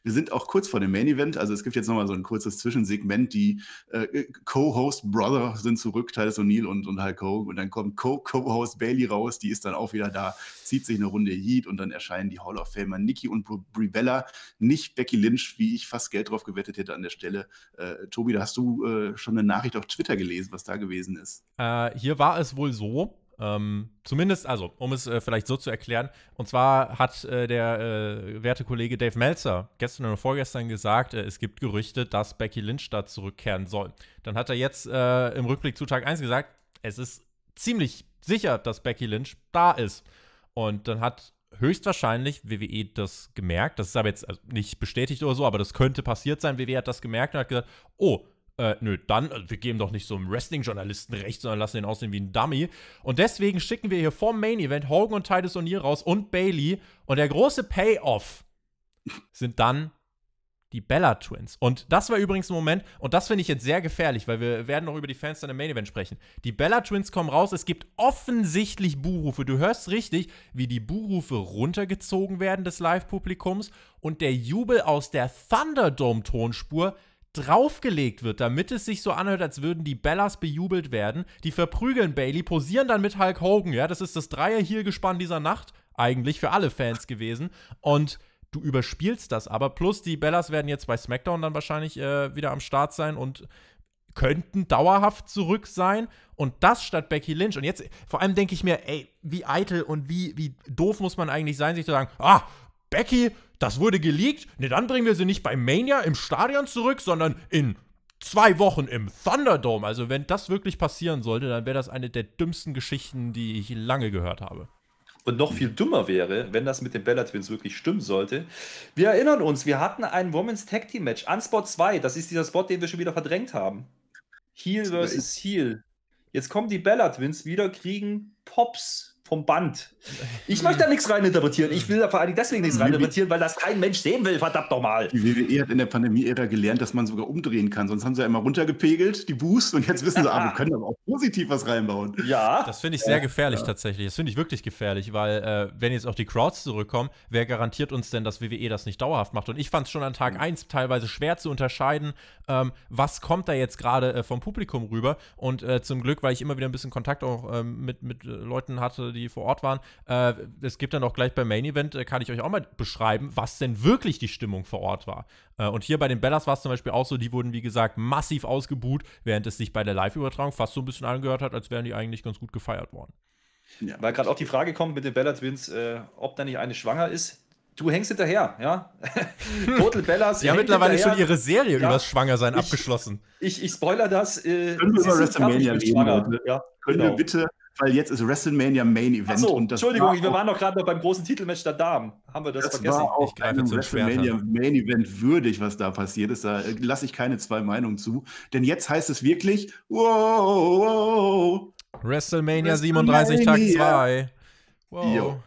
wir sind auch kurz vor dem Main Event. Also es gibt jetzt nochmal so ein kurzes Zwischensegment. Die äh, äh Co-Host-Brother sind zurück, Titus O'Neill und, und Hulk Hogan. Und dann kommt Co-Host -Co Bailey raus. Die ist dann auch wieder da, zieht sich eine Runde Heat und dann erscheinen die Hall of Famer Nikki und Brie Bella. Nicht Becky Lynch, wie ich fast Geld drauf gewettet hätte an der Stelle. Äh, Tobi, da hast du äh, schon eine Nachricht auf Twitter gelesen, was da gewesen ist. Äh, hier war es wohl so, ähm, zumindest, also, um es äh, vielleicht so zu erklären, und zwar hat äh, der äh, werte Kollege Dave Meltzer gestern oder vorgestern gesagt, äh, es gibt Gerüchte, dass Becky Lynch da zurückkehren soll. Dann hat er jetzt äh, im Rückblick zu Tag 1 gesagt, es ist ziemlich sicher, dass Becky Lynch da ist. Und dann hat höchstwahrscheinlich WWE das gemerkt, das ist aber jetzt also, nicht bestätigt oder so, aber das könnte passiert sein. WWE hat das gemerkt und hat gesagt, oh, äh, nö, dann, äh, wir geben doch nicht so einem Wrestling-Journalisten recht, sondern lassen ihn aussehen wie ein Dummy. Und deswegen schicken wir hier vom Main-Event Hogan und Titus O'Neill raus und Bailey. Und der große Payoff sind dann die Bella Twins. Und das war übrigens ein Moment, und das finde ich jetzt sehr gefährlich, weil wir werden noch über die Fans dann im Main Event sprechen. Die Bella Twins kommen raus, es gibt offensichtlich Buhrufe. Du hörst richtig, wie die Buhrufe runtergezogen werden des Live-Publikums und der Jubel aus der Thunderdome-Tonspur draufgelegt wird, damit es sich so anhört, als würden die Bellas bejubelt werden. Die verprügeln Bailey, posieren dann mit Hulk Hogan. Ja, das ist das Dreier hier gespann dieser Nacht. Eigentlich für alle Fans gewesen. Und du überspielst das aber. Plus die Bellas werden jetzt bei SmackDown dann wahrscheinlich äh, wieder am Start sein und könnten dauerhaft zurück sein. Und das statt Becky Lynch. Und jetzt, vor allem denke ich mir, ey, wie eitel und wie, wie doof muss man eigentlich sein, sich zu sagen, ah, Becky, das wurde geleakt. Ne, dann bringen wir sie nicht bei Mania im Stadion zurück, sondern in zwei Wochen im Thunderdome. Also, wenn das wirklich passieren sollte, dann wäre das eine der dümmsten Geschichten, die ich lange gehört habe. Und noch viel dümmer wäre, wenn das mit den Bella Twins wirklich stimmen sollte. Wir erinnern uns, wir hatten ein Women's Tag Team Match an Spot 2. Das ist dieser Spot, den wir schon wieder verdrängt haben. Heel versus Heel. Jetzt kommen die Bella Twins wieder, kriegen Pops vom Band. Ich hm. möchte da nichts reininterpretieren. Ich will da vor allem deswegen nichts hm. reininterpretieren, weil das kein Mensch sehen will, verdammt nochmal. Die WWE hat in der Pandemie-Ära gelernt, dass man sogar umdrehen kann. Sonst haben sie ja immer runtergepegelt, die Boosts, und jetzt wissen sie, ah, wir können aber auch positiv was reinbauen. Ja. Das finde ich sehr gefährlich ja. tatsächlich. Das finde ich wirklich gefährlich, weil äh, wenn jetzt auch die Crowds zurückkommen, wer garantiert uns denn, dass WWE das nicht dauerhaft macht? Und ich fand es schon an Tag 1 teilweise schwer zu unterscheiden, ähm, was kommt da jetzt gerade äh, vom Publikum rüber. Und äh, zum Glück, weil ich immer wieder ein bisschen Kontakt auch ähm, mit, mit äh, Leuten hatte, die vor Ort waren. Äh, es gibt dann auch gleich beim Main Event, äh, kann ich euch auch mal beschreiben, was denn wirklich die Stimmung vor Ort war. Äh, und hier bei den Bellas war es zum Beispiel auch so, die wurden, wie gesagt, massiv ausgebuht, während es sich bei der Live-Übertragung fast so ein bisschen angehört hat, als wären die eigentlich ganz gut gefeiert worden. Ja. Weil gerade auch die Frage kommt mit den Bella Twins, äh, ob da nicht eine schwanger ist. Du hängst hinterher, ja? Total Bellas. Sie haben mittlerweile hinterher. schon ihre Serie ja. übers Schwangersein ich, abgeschlossen. Ich, ich spoiler das. Äh, Können wir über WrestleMania reden? Ja, Können genau. wir bitte weil jetzt ist WrestleMania Main Event. So, und das Entschuldigung, wir waren doch gerade noch beim großen Titelmatch der Damen. Haben wir das, das vergessen? War auch ich greife zum WrestleMania Main Event würdig, was da passiert ist. Da äh, lasse ich keine zwei Meinungen zu. Denn jetzt heißt es wirklich, wow, WrestleMania 37 Tag 2. Wow.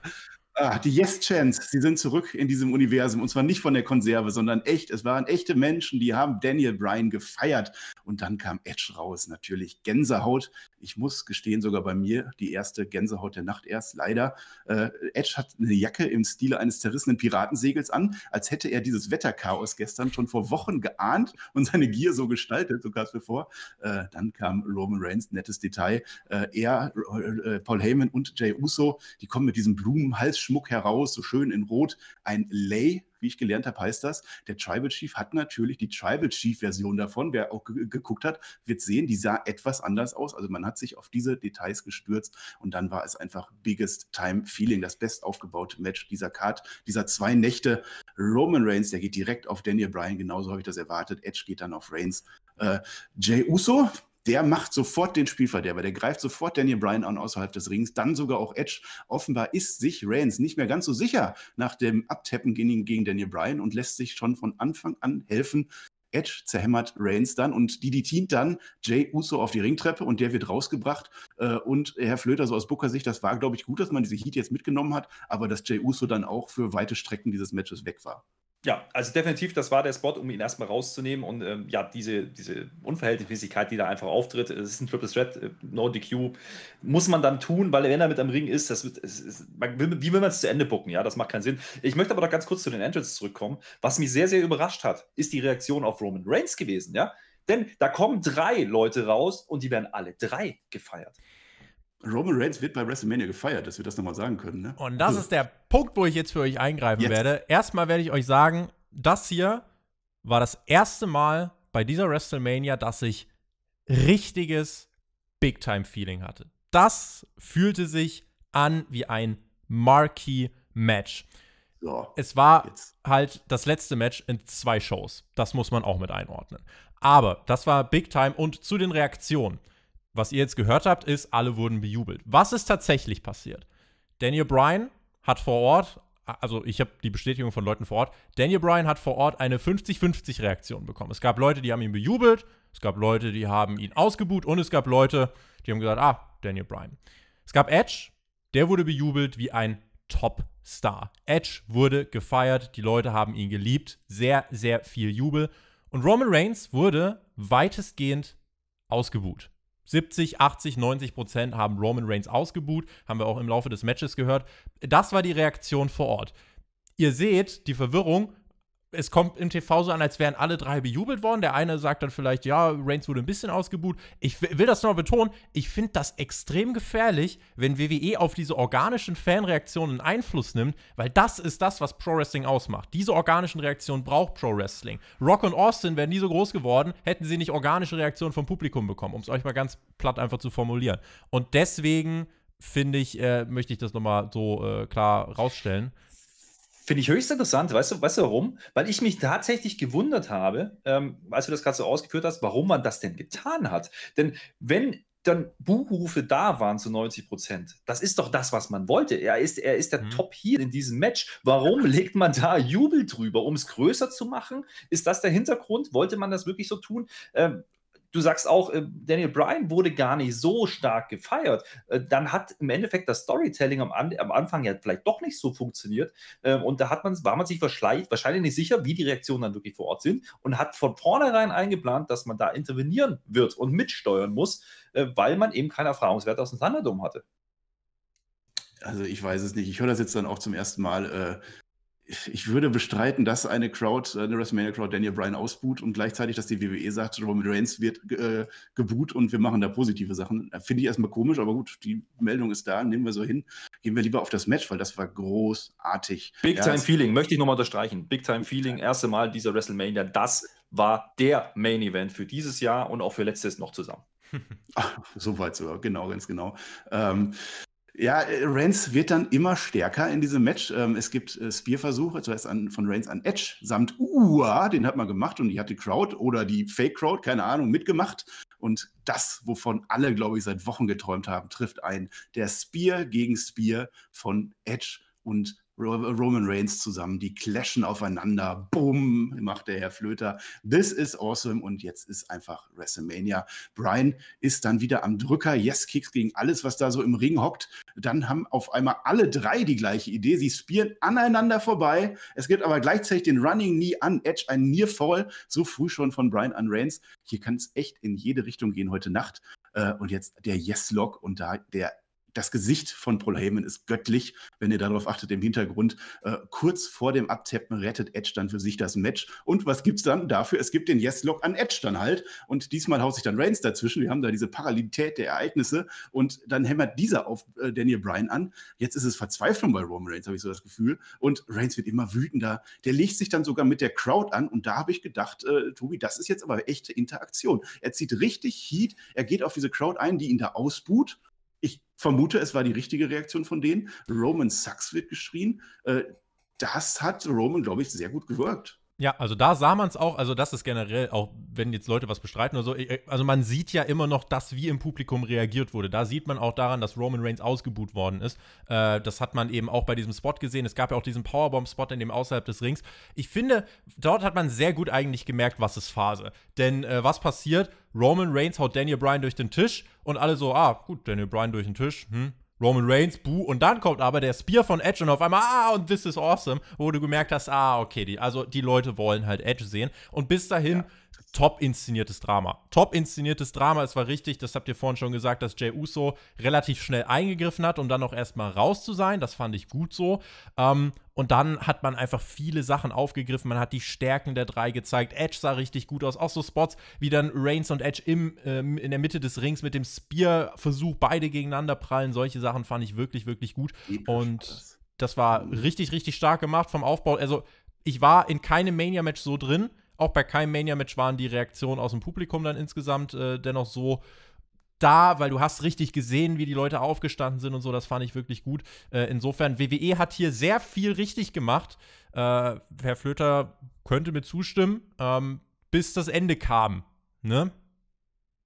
Ah, die Yes Chance, sie sind zurück in diesem Universum und zwar nicht von der Konserve, sondern echt. Es waren echte Menschen, die haben Daniel Bryan gefeiert und dann kam Edge raus. Natürlich Gänsehaut ich muss gestehen, sogar bei mir die erste Gänsehaut der Nacht erst, leider. Äh, Edge hat eine Jacke im Stile eines zerrissenen Piratensegels an, als hätte er dieses Wetterchaos gestern schon vor Wochen geahnt und seine Gier so gestaltet, so kam es vor. Äh, dann kam Roman Reigns, nettes Detail. Äh, er, äh, äh, Paul Heyman und Jay Uso, die kommen mit diesem Blumenhalsschmuck heraus, so schön in Rot. Ein Lay wie ich gelernt habe, heißt das, der Tribal Chief hat natürlich die Tribal Chief-Version davon. Wer auch geguckt hat, wird sehen, die sah etwas anders aus. Also man hat sich auf diese Details gestürzt und dann war es einfach Biggest Time Feeling, das best aufgebaute Match dieser Card, dieser zwei Nächte. Roman Reigns, der geht direkt auf Daniel Bryan, genauso habe ich das erwartet. Edge geht dann auf Reigns. Äh, Jay Uso, der macht sofort den Spielverderber, der greift sofort Daniel Bryan an außerhalb des Rings, dann sogar auch Edge. Offenbar ist sich Reigns nicht mehr ganz so sicher nach dem Abtappen gegen, gegen Daniel Bryan und lässt sich schon von Anfang an helfen, Edge zerhämmert Reigns dann und die dient dann Jay Uso auf die Ringtreppe und der wird rausgebracht. Äh, und Herr Flöter, so aus Booker Sicht, das war, glaube ich, gut, dass man diese Heat jetzt mitgenommen hat, aber dass Jay Uso dann auch für weite Strecken dieses Matches weg war. Ja, also definitiv, das war der Spot, um ihn erstmal rauszunehmen. Und ähm, ja, diese, diese Unverhältnismäßigkeit, die da einfach auftritt, es ist ein Triple Threat, äh, no DQ, muss man dann tun, weil wenn er mit am Ring ist, das wird, es, es, will, wie will man es zu Ende gucken? Ja, das macht keinen Sinn. Ich möchte aber noch ganz kurz zu den Entrance zurückkommen. Was mich sehr, sehr überrascht hat, ist die Reaktion auf Roman Reigns gewesen, ja. Denn da kommen drei Leute raus und die werden alle drei gefeiert. Roman Reigns wird bei WrestleMania gefeiert, dass wir das nochmal sagen können. Ne? Und das also. ist der Punkt, wo ich jetzt für euch eingreifen jetzt. werde. Erstmal werde ich euch sagen, das hier war das erste Mal bei dieser WrestleMania, dass ich richtiges Big-Time-Feeling hatte. Das fühlte sich an wie ein Marquee-Match. So, es war jetzt. halt das letzte Match in zwei Shows. Das muss man auch mit einordnen. Aber das war Big Time und zu den Reaktionen. Was ihr jetzt gehört habt, ist, alle wurden bejubelt. Was ist tatsächlich passiert? Daniel Bryan hat vor Ort, also ich habe die Bestätigung von Leuten vor Ort, Daniel Bryan hat vor Ort eine 50-50-Reaktion bekommen. Es gab Leute, die haben ihn bejubelt, es gab Leute, die haben ihn ausgebuht und es gab Leute, die haben gesagt, ah, Daniel Bryan. Es gab Edge, der wurde bejubelt wie ein Top-Star. Edge wurde gefeiert, die Leute haben ihn geliebt, sehr, sehr viel Jubel. Und Roman Reigns wurde weitestgehend ausgebuht. 70, 80, 90 Prozent haben Roman Reigns ausgebuht, haben wir auch im Laufe des Matches gehört. Das war die Reaktion vor Ort. Ihr seht die Verwirrung es kommt im TV so an, als wären alle drei bejubelt worden. Der eine sagt dann vielleicht, ja, Reigns wurde ein bisschen ausgebuht. Ich will das nochmal betonen, ich finde das extrem gefährlich, wenn WWE auf diese organischen Fanreaktionen Einfluss nimmt, weil das ist das, was Pro Wrestling ausmacht. Diese organischen Reaktionen braucht Pro Wrestling. Rock und Austin wären nie so groß geworden, hätten sie nicht organische Reaktionen vom Publikum bekommen, um es euch mal ganz platt einfach zu formulieren. Und deswegen finde ich, äh, möchte ich das nochmal so äh, klar rausstellen. Finde ich höchst interessant. Weißt du, weißt du warum? Weil ich mich tatsächlich gewundert habe, ähm, als du das gerade so ausgeführt hast, warum man das denn getan hat. Denn wenn dann Buchrufe da waren zu 90 Prozent, das ist doch das, was man wollte. Er ist, er ist der mhm. Top hier in diesem Match. Warum legt man da Jubel drüber? Um es größer zu machen? Ist das der Hintergrund? Wollte man das wirklich so tun? Ähm, du sagst auch, äh, Daniel Bryan wurde gar nicht so stark gefeiert. Äh, dann hat im Endeffekt das Storytelling am, am Anfang ja vielleicht doch nicht so funktioniert. Ähm, und da hat man, war man sich wahrscheinlich nicht sicher, wie die Reaktionen dann wirklich vor Ort sind und hat von vornherein eingeplant, dass man da intervenieren wird und mitsteuern muss, äh, weil man eben keinen Erfahrungswert aus dem Thunderdome hatte. Also ich weiß es nicht. Ich höre das jetzt dann auch zum ersten Mal ich würde bestreiten, dass eine Crowd, äh, eine WrestleMania Crowd Daniel Bryan ausboot und gleichzeitig, dass die WWE sagt, Roman Reigns wird äh, geboot und wir machen da positive Sachen. Äh, finde ich erstmal komisch, aber gut, die Meldung ist da, nehmen wir so hin. Gehen wir lieber auf das Match, weil das war großartig. Big ja, Time Feeling, möchte ich nochmal unterstreichen. Big Time Feeling, erste Mal dieser WrestleMania, das war der Main Event für dieses Jahr und auch für letztes noch zusammen. Ach, so weit sogar, genau, ganz genau. Ähm, ja, äh, Reigns wird dann immer stärker in diesem Match. Ähm, es gibt äh, Spear-Versuche, zuerst an, von Reigns an Edge samt Ua, den hat man gemacht und die hat die Crowd oder die Fake-Crowd, keine Ahnung, mitgemacht. Und das, wovon alle, glaube ich, seit Wochen geträumt haben, trifft ein. Der Spear gegen Spear von Edge und Roman Reigns zusammen, die clashen aufeinander, bumm, macht der Herr Flöter. This is awesome und jetzt ist einfach WrestleMania. Brian ist dann wieder am Drücker, yes, kicks gegen alles, was da so im Ring hockt. Dann haben auf einmal alle drei die gleiche Idee, sie spielen aneinander vorbei. Es gibt aber gleichzeitig den Running Knee an Edge, ein Near Fall, so früh schon von Brian an Reigns. Hier kann es echt in jede Richtung gehen heute Nacht. Äh, und jetzt der Yes-Lock und da der das Gesicht von Paul Heyman ist göttlich, wenn ihr darauf achtet im Hintergrund. Äh, kurz vor dem Abtappen rettet Edge dann für sich das Match. Und was gibt es dann dafür? Es gibt den Yes-Lock an Edge dann halt. Und diesmal haut sich dann Reigns dazwischen. Wir haben da diese Parallelität der Ereignisse. Und dann hämmert dieser auf äh, Daniel Bryan an. Jetzt ist es Verzweiflung bei Roman Reigns, habe ich so das Gefühl. Und Reigns wird immer wütender. Der legt sich dann sogar mit der Crowd an. Und da habe ich gedacht, äh, Tobi, das ist jetzt aber echte Interaktion. Er zieht richtig Heat. Er geht auf diese Crowd ein, die ihn da ausbuht ich vermute, es war die richtige Reaktion von denen. Roman Sucks wird geschrien. Äh, das hat Roman, glaube ich, sehr gut gewirkt. Ja, also da sah man es auch, also das ist generell, auch wenn jetzt Leute was bestreiten oder so, äh, äh, also man sieht ja immer noch das, wie im Publikum reagiert wurde. Da sieht man auch daran, dass Roman Reigns ausgebuht worden ist. Äh, das hat man eben auch bei diesem Spot gesehen. Es gab ja auch diesen Powerbomb-Spot in dem außerhalb des Rings. Ich finde, dort hat man sehr gut eigentlich gemerkt, was ist Phase. Denn äh, was passiert? Roman Reigns haut Daniel Bryan durch den Tisch und alle so, ah, gut, Daniel Bryan durch den Tisch, hm, Roman Reigns, buh, und dann kommt aber der Spear von Edge und auf einmal, ah, und this is awesome, wo du gemerkt hast, ah, okay, die, also die Leute wollen halt Edge sehen. Und bis dahin ja top inszeniertes Drama. Top inszeniertes Drama, es war richtig, das habt ihr vorhin schon gesagt, dass Jay Uso relativ schnell eingegriffen hat, um dann auch erstmal raus zu sein. Das fand ich gut so. Ähm, und dann hat man einfach viele Sachen aufgegriffen. Man hat die Stärken der drei gezeigt. Edge sah richtig gut aus. Auch so Spots wie dann Reigns und Edge im, ähm, in der Mitte des Rings mit dem Spear-Versuch, beide gegeneinander prallen. Solche Sachen fand ich wirklich, wirklich gut. Und das war richtig, richtig stark gemacht vom Aufbau. Also, ich war in keinem Mania-Match so drin auch bei keinem Mania Match waren die Reaktionen aus dem Publikum dann insgesamt äh, dennoch so da, weil du hast richtig gesehen, wie die Leute aufgestanden sind und so, das fand ich wirklich gut. Äh, insofern, WWE hat hier sehr viel richtig gemacht. Äh, Herr Flöter könnte mir zustimmen, ähm, bis das Ende kam. Ne?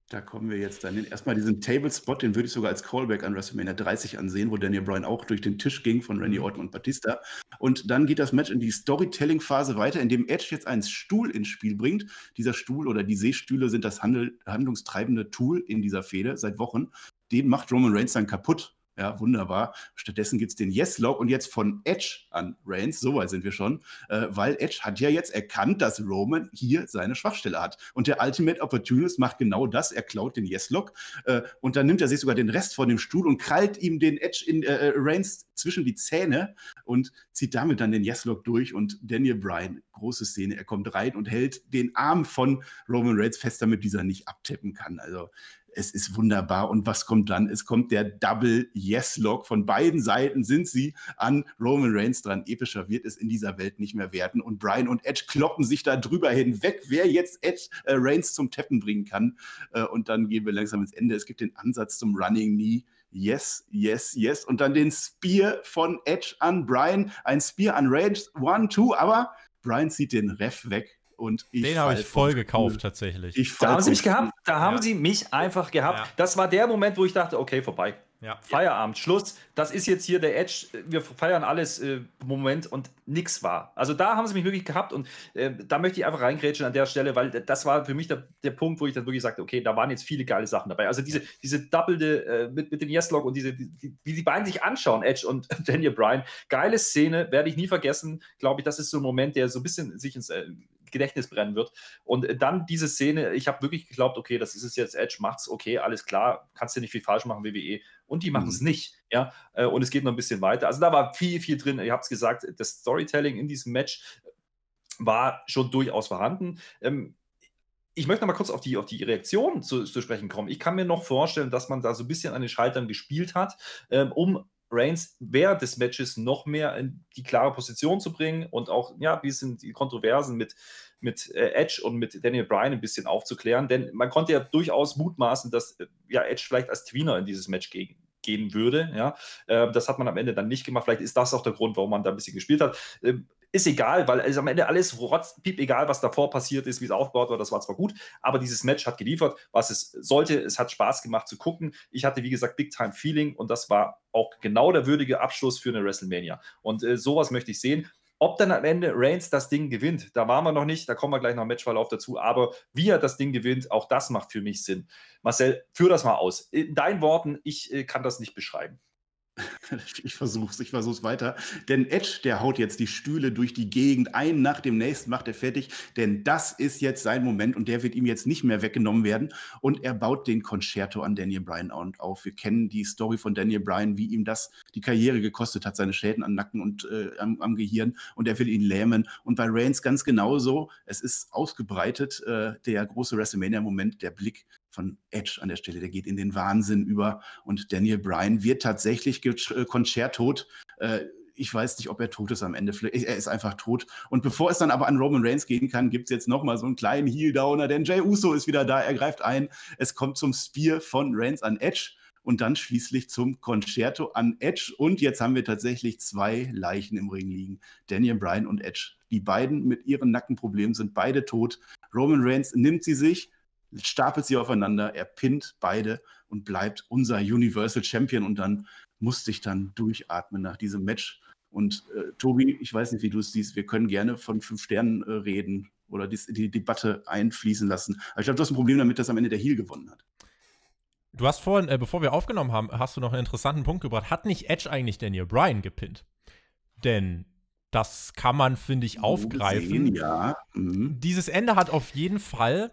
Da kommen wir jetzt dann Erstmal diesen Table-Spot, den würde ich sogar als Callback an WrestleMania 30 ansehen, wo Daniel Bryan auch durch den Tisch ging von Randy mhm. Orton und Batista. Und dann geht das Match in die Storytelling-Phase weiter, indem Edge jetzt einen Stuhl ins Spiel bringt. Dieser Stuhl oder die Seestühle sind das handel handlungstreibende Tool in dieser Fehde seit Wochen. Den macht Roman Reigns dann kaputt ja, wunderbar. Stattdessen gibt es den Yes-Log und jetzt von Edge an Reigns, so weit sind wir schon, äh, weil Edge hat ja jetzt erkannt, dass Roman hier seine Schwachstelle hat. Und der Ultimate Opportunist macht genau das, er klaut den Yes-Log äh, und dann nimmt er sich sogar den Rest von dem Stuhl und krallt ihm den Edge in äh, äh Reigns zwischen die Zähne und zieht damit dann den Yes-Log durch und Daniel Bryan, große Szene, er kommt rein und hält den Arm von Roman Reigns fest, damit dieser nicht abtippen kann. Also es ist wunderbar. Und was kommt dann? Es kommt der Double Yes Lock. Von beiden Seiten sind sie an Roman Reigns dran. Epischer wird es in dieser Welt nicht mehr werden. Und Brian und Edge kloppen sich da drüber hinweg, wer jetzt Edge äh, Reigns zum Tappen bringen kann. Äh, und dann gehen wir langsam ins Ende. Es gibt den Ansatz zum Running Knee. Yes, yes, yes. Und dann den Spear von Edge an Brian. Ein Spear an Reigns. One, two. Aber Brian zieht den Ref weg und ich Den habe ich voll gekauft, tatsächlich. Ich da haben sie mich gehabt. Da haben ja. sie mich einfach gehabt. Ja. Das war der Moment, wo ich dachte, okay, vorbei. Ja. Feierabend, Schluss. Das ist jetzt hier der Edge. Wir feiern alles äh, Moment und nichts war. Also da haben sie mich wirklich gehabt und äh, da möchte ich einfach reingrätschen an der Stelle, weil das war für mich der, der Punkt, wo ich dann wirklich sagte, okay, da waren jetzt viele geile Sachen dabei. Also diese, diese doppelte äh, mit, mit dem Yes-Log und diese, die, die, wie die beiden sich anschauen, Edge und Daniel Bryan. Geile Szene, werde ich nie vergessen. Glaube ich, das ist so ein Moment, der so ein bisschen sich ins äh, Gedächtnis brennen wird. Und dann diese Szene, ich habe wirklich geglaubt, okay, das ist es jetzt, Edge macht's, okay, alles klar, kannst du nicht viel falsch machen, WWE. Und die machen es mhm. nicht, ja. Äh, und es geht noch ein bisschen weiter. Also da war viel, viel drin. Ihr habt es gesagt, das Storytelling in diesem Match äh, war schon durchaus vorhanden. Ähm, ich möchte noch mal kurz auf die, auf die Reaktion zu, zu, sprechen kommen. Ich kann mir noch vorstellen, dass man da so ein bisschen an den Schaltern gespielt hat, ähm, um Reigns während des Matches noch mehr in die klare Position zu bringen und auch, ja, wie sind die Kontroversen mit, mit äh, Edge und mit Daniel Bryan ein bisschen aufzuklären. Denn man konnte ja durchaus mutmaßen, dass äh, ja, Edge vielleicht als Tweener in dieses Match gegen, gehen würde. Ja, ähm, das hat man am Ende dann nicht gemacht. Vielleicht ist das auch der Grund, warum man da ein bisschen gespielt hat. Ähm, ist egal, weil es am Ende alles rotzpiep, egal was davor passiert ist, wie es aufgebaut war, das war zwar gut, aber dieses Match hat geliefert, was es sollte. Es hat Spaß gemacht zu gucken. Ich hatte, wie gesagt, Big Time Feeling und das war auch genau der würdige Abschluss für eine WrestleMania. Und äh, sowas möchte ich sehen. Ob dann am Ende Reigns das Ding gewinnt, da waren wir noch nicht, da kommen wir gleich noch im Matchverlauf dazu, aber wie er das Ding gewinnt, auch das macht für mich Sinn. Marcel, führ das mal aus. In deinen Worten, ich äh, kann das nicht beschreiben. Ich versuch's, ich versuch's weiter. Denn Edge, der haut jetzt die Stühle durch die Gegend, einen nach dem nächsten macht er fertig, denn das ist jetzt sein Moment und der wird ihm jetzt nicht mehr weggenommen werden. Und er baut den Concerto an Daniel Bryan auf. Wir kennen die Story von Daniel Bryan, wie ihm das die Karriere gekostet hat, seine Schäden am Nacken und äh, am, am, Gehirn und er will ihn lähmen. Und bei Reigns ganz genauso, es ist ausgebreitet, äh, der große WrestleMania-Moment, der Blick von Edge an der Stelle. Der geht in den Wahnsinn über und Daniel Bryan wird tatsächlich äh, konzertot. Äh, ich weiß nicht, ob er tot ist am Ende. Er ist einfach tot. Und bevor es dann aber an Roman Reigns gehen kann, gibt es jetzt nochmal so einen kleinen Heel-Downer, denn Jay Uso ist wieder da, er greift ein. Es kommt zum Spear von Reigns an Edge und dann schließlich zum Concerto an Edge. Und jetzt haben wir tatsächlich zwei Leichen im Ring liegen: Daniel Bryan und Edge. Die beiden mit ihren Nackenproblemen sind beide tot. Roman Reigns nimmt sie sich, stapelt sie aufeinander, er pinnt beide und bleibt unser Universal Champion. Und dann musste ich dann durchatmen nach diesem Match. Und äh, Tobi, ich weiß nicht, wie du es siehst, wir können gerne von fünf Sternen äh, reden oder die, die, Debatte einfließen lassen. Aber ich glaube, du hast ein Problem damit, dass am Ende der Heal gewonnen hat. Du hast vorhin, äh, bevor wir aufgenommen haben, hast du noch einen interessanten Punkt gebracht. Hat nicht Edge eigentlich Daniel Bryan gepinnt? Denn das kann man, finde ich, aufgreifen. Sehen, ja. mhm. Dieses Ende hat auf jeden Fall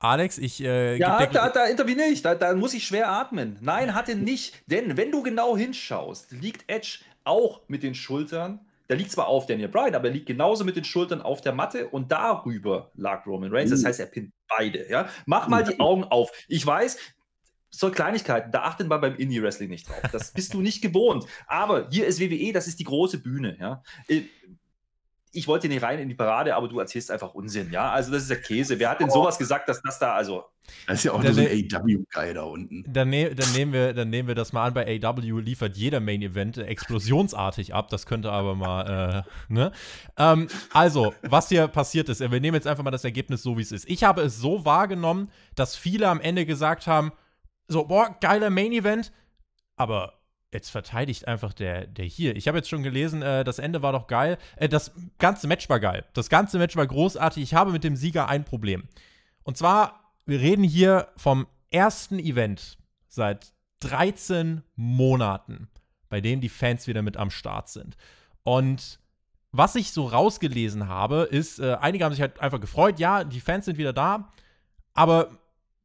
Alex, ich. Äh, ja, da, da interveniere ich, da, da muss ich schwer atmen. Nein, hatte nicht. Denn wenn du genau hinschaust, liegt Edge auch mit den Schultern der liegt zwar auf Daniel Bryan, aber er liegt genauso mit den Schultern auf der Matte und darüber lag Roman Reigns. Das uh. heißt, er pinnt beide. Ja? Mach mal uh. die Augen auf. Ich weiß, so Kleinigkeiten, da achtet man beim Indie-Wrestling nicht drauf. Das bist du nicht gewohnt. Aber hier ist WWE, das ist die große Bühne. Ja? Äh, ich wollte hier nicht rein in die Parade, aber du erzählst einfach Unsinn, ja? Also das ist ja Käse. Wer hat denn oh. sowas gesagt, dass das da, also. Das ist ja auch nur so ein ne- AW-Guy da unten. Dann, ne dann, nehmen wir, dann nehmen wir das mal an, bei AW liefert jeder Main-Event explosionsartig ab. Das könnte aber mal, äh, ne? Ähm, also, was hier passiert ist, wir nehmen jetzt einfach mal das Ergebnis so, wie es ist. Ich habe es so wahrgenommen, dass viele am Ende gesagt haben, so, boah, geiler Main-Event, aber jetzt verteidigt einfach der, der hier. Ich habe jetzt schon gelesen, äh, das Ende war doch geil. Äh, das ganze Match war geil. Das ganze Match war großartig. Ich habe mit dem Sieger ein Problem. Und zwar, wir reden hier vom ersten Event seit 13 Monaten, bei dem die Fans wieder mit am Start sind. Und was ich so rausgelesen habe, ist, äh, einige haben sich halt einfach gefreut, ja, die Fans sind wieder da, aber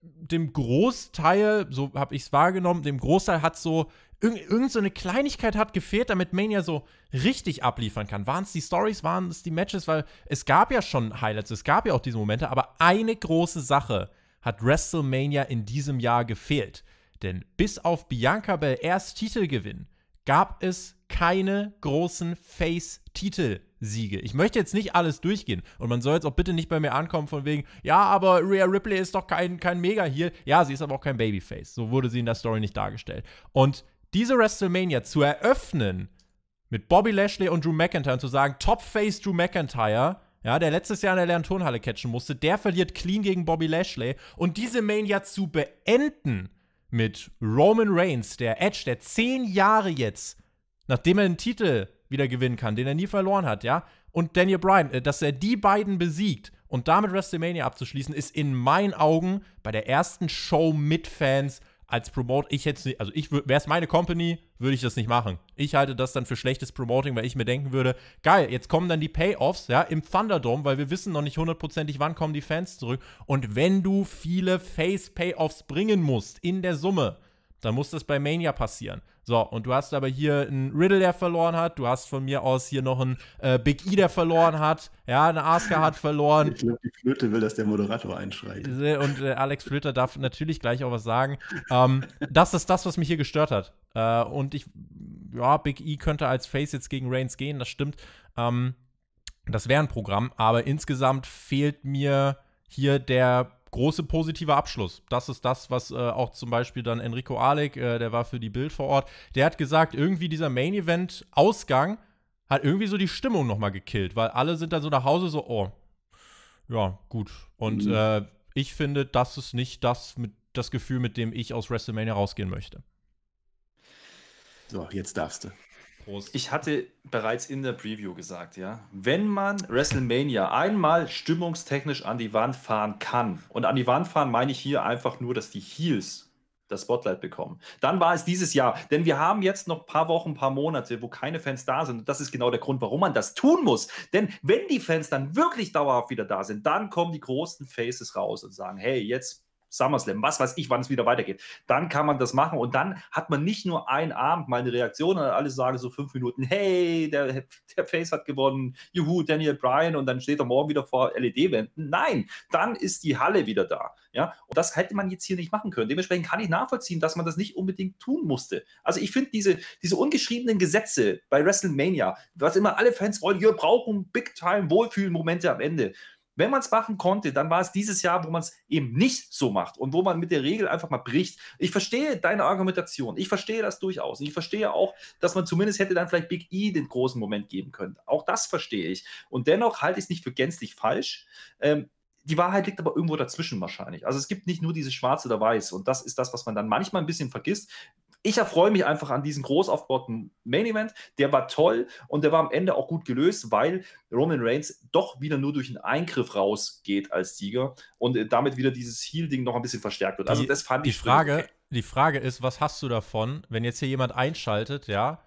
dem Großteil, so habe ich es wahrgenommen, dem Großteil hat so Irg irgend so eine Kleinigkeit hat gefehlt, damit Mania so richtig abliefern kann. Waren es die Stories, waren es die Matches, weil es gab ja schon Highlights, es gab ja auch diese Momente, aber eine große Sache hat WrestleMania in diesem Jahr gefehlt. Denn bis auf Bianca Belairs Titelgewinn gab es keine großen face titelsiege Ich möchte jetzt nicht alles durchgehen und man soll jetzt auch bitte nicht bei mir ankommen von wegen, ja, aber Rhea Ripley ist doch kein, kein Mega heal Ja, sie ist aber auch kein Babyface. So wurde sie in der Story nicht dargestellt. Und diese WrestleMania zu eröffnen mit Bobby Lashley und Drew McIntyre und zu sagen, Top-Face Drew McIntyre, ja, der letztes Jahr in der leeren Turnhalle catchen musste, der verliert clean gegen Bobby Lashley und diese Mania zu beenden mit Roman Reigns, der Edge, der zehn Jahre jetzt, nachdem er den Titel wieder gewinnen kann, den er nie verloren hat, ja, und Daniel Bryan, äh, dass er die beiden besiegt und damit WrestleMania abzuschließen, ist in meinen Augen bei der ersten Show mit Fans als Promote, ich hätte nicht, also ich wäre es meine Company, würde ich das nicht machen. Ich halte das dann für schlechtes Promoting, weil ich mir denken würde, geil, jetzt kommen dann die Payoffs, ja, im Thunderdome, weil wir wissen noch nicht hundertprozentig, wann kommen die Fans zurück. Und wenn du viele Face-Payoffs bringen musst in der Summe, dann muss das bei Mania passieren. So, und du hast aber hier einen Riddle, der verloren hat. Du hast von mir aus hier noch einen äh, Big E, der verloren hat. Ja, eine Asuka hat verloren. Ich glaube, die Flöte will, dass der Moderator einschreit. Und äh, Alex Flöter darf natürlich gleich auch was sagen. Ähm, das ist das, was mich hier gestört hat. Äh, und ich, ja, Big E könnte als Face jetzt gegen Reigns gehen, das stimmt. Ähm, das wäre ein Programm, aber insgesamt fehlt mir hier der große positive Abschluss. Das ist das, was äh, auch zum Beispiel dann Enrico Alec, äh, der war für die Bild vor Ort, der hat gesagt, irgendwie dieser Main Event Ausgang hat irgendwie so die Stimmung nochmal gekillt, weil alle sind dann so nach Hause so, oh, ja, gut. Und mhm. äh, ich finde, das ist nicht das, mit, das Gefühl, mit dem ich aus WrestleMania rausgehen möchte. So, jetzt darfst du. Prost. Ich hatte bereits in der Preview gesagt, ja, wenn man WrestleMania einmal stimmungstechnisch an die Wand fahren kann, und an die Wand fahren meine ich hier einfach nur, dass die Heels das Spotlight bekommen. Dann war es dieses Jahr, denn wir haben jetzt noch ein paar Wochen, ein paar Monate, wo keine Fans da sind. Und das ist genau der Grund, warum man das tun muss. Denn wenn die Fans dann wirklich dauerhaft wieder da sind, dann kommen die großen Faces raus und sagen, hey, jetzt SummerSlam, was weiß ich, wann es wieder weitergeht. Dann kann man das machen und dann hat man nicht nur einen Abend mal eine Reaktion und alle sagen so fünf Minuten, hey, der, der Face hat gewonnen, juhu, Daniel Bryan und dann steht er morgen wieder vor LED-Wänden. Nein, dann ist die Halle wieder da. Ja? Und das hätte man jetzt hier nicht machen können. Dementsprechend kann ich nachvollziehen, dass man das nicht unbedingt tun musste. Also ich finde diese, diese ungeschriebenen Gesetze bei WrestleMania, was immer alle Fans wollen, wir brauchen Big-Time-Wohlfühlmomente am Ende. Wenn man es machen konnte, dann war es dieses Jahr, wo man es eben nicht so macht und wo man mit der Regel einfach mal bricht. Ich verstehe deine Argumentation. Ich verstehe das durchaus. Ich verstehe auch, dass man zumindest hätte dann vielleicht Big E den großen Moment geben können. Auch das verstehe ich. Und dennoch halte ich es nicht für gänzlich falsch. Ähm, die Wahrheit liegt aber irgendwo dazwischen wahrscheinlich. Also es gibt nicht nur dieses Schwarze oder Weiß und das ist das, was man dann manchmal ein bisschen vergisst ich erfreue mich einfach an diesem groß Main Event. Der war toll und der war am Ende auch gut gelöst, weil Roman Reigns doch wieder nur durch einen Eingriff rausgeht als Sieger und äh, damit wieder dieses Heal-Ding noch ein bisschen verstärkt wird. Also die, also das fand die ich Frage, okay. Die Frage ist, was hast du davon, wenn jetzt hier jemand einschaltet, ja,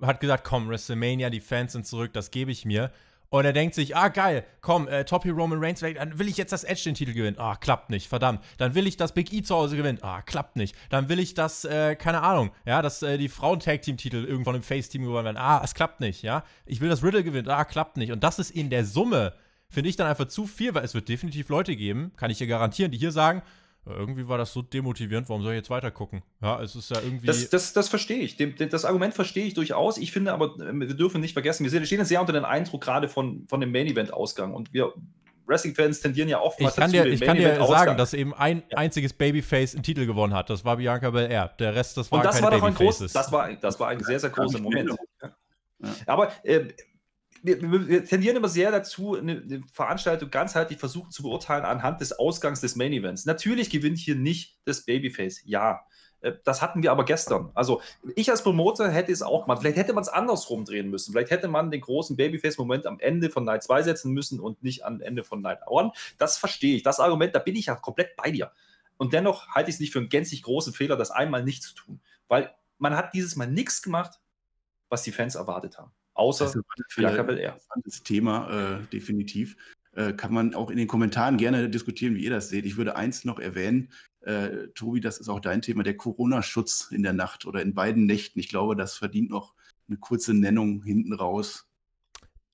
hat gesagt, komm, WrestleMania, die Fans sind zurück, das gebe ich mir. Und er denkt sich, ah geil, komm, äh, Top Roman Reigns, dann will ich jetzt das Edge den Titel gewinnen. Ah, klappt nicht, verdammt. Dann will ich das Big E zu Hause gewinnen. Ah, klappt nicht. Dann will ich das, äh, keine Ahnung, ja, dass äh, die Frauen-Tag-Team-Titel irgendwann im Face-Team gewonnen werden. Ah, es klappt nicht, ja. Ich will das Riddle gewinnen. Ah, klappt nicht. Und das ist in der Summe, finde ich dann einfach zu viel, weil es wird definitiv Leute geben, kann ich dir garantieren, die hier sagen, irgendwie war das so demotivierend, warum soll ich jetzt weiter gucken? Ja, es ist ja irgendwie. Das, das, das verstehe ich. das Argument verstehe ich durchaus. Ich finde aber, ähm, wir dürfen nicht vergessen, wir stehen jetzt sehr unter dem Eindruck gerade von, von dem Main-Event-Ausgang und wir. Wrestling-Fans tendieren ja oftmals ich kann dir, Ich kann dir sagen, dass eben ein ja. einziges Babyface einen Titel gewonnen hat. Das war Bianca Belair. Der Rest, das war und das war doch ein groß, das war, das war ein sehr, sehr großer Moment. Ja. Aber äh, wir, wir, tendieren immer sehr dazu, eine, eine Veranstaltung ganzheitlich versuchen zu beurteilen anhand des Ausgangs des Main Events. Natürlich gewinnt hier nicht das Babyface, ja. Äh, das hatten wir aber gestern. Also, ich als Promoter hätte es auch mal. Vielleicht hätte man es andersrum drehen müssen. Vielleicht hätte man den großen Babyface-Moment am Ende von Night 2 setzen müssen und nicht am Ende von Night 1. Das verstehe ich. Das Argument, da bin ich ja komplett bei dir. Und dennoch halte ich es nicht für einen gänzlich großen Fehler, das einmal nicht zu tun. Weil man hat dieses Mal nichts gemacht, was die Fans erwartet haben. Außer das für Jacobel R. Das Thema, äh, definitiv. Äh, kann man auch in den Kommentaren gerne diskutieren, wie ihr das seht. Ich würde eins noch erwähnen, äh, Tobi, das ist auch dein Thema, der Corona-Schutz in der Nacht oder in beiden Nächten. Ich glaube, das verdient noch eine kurze Nennung hinten raus.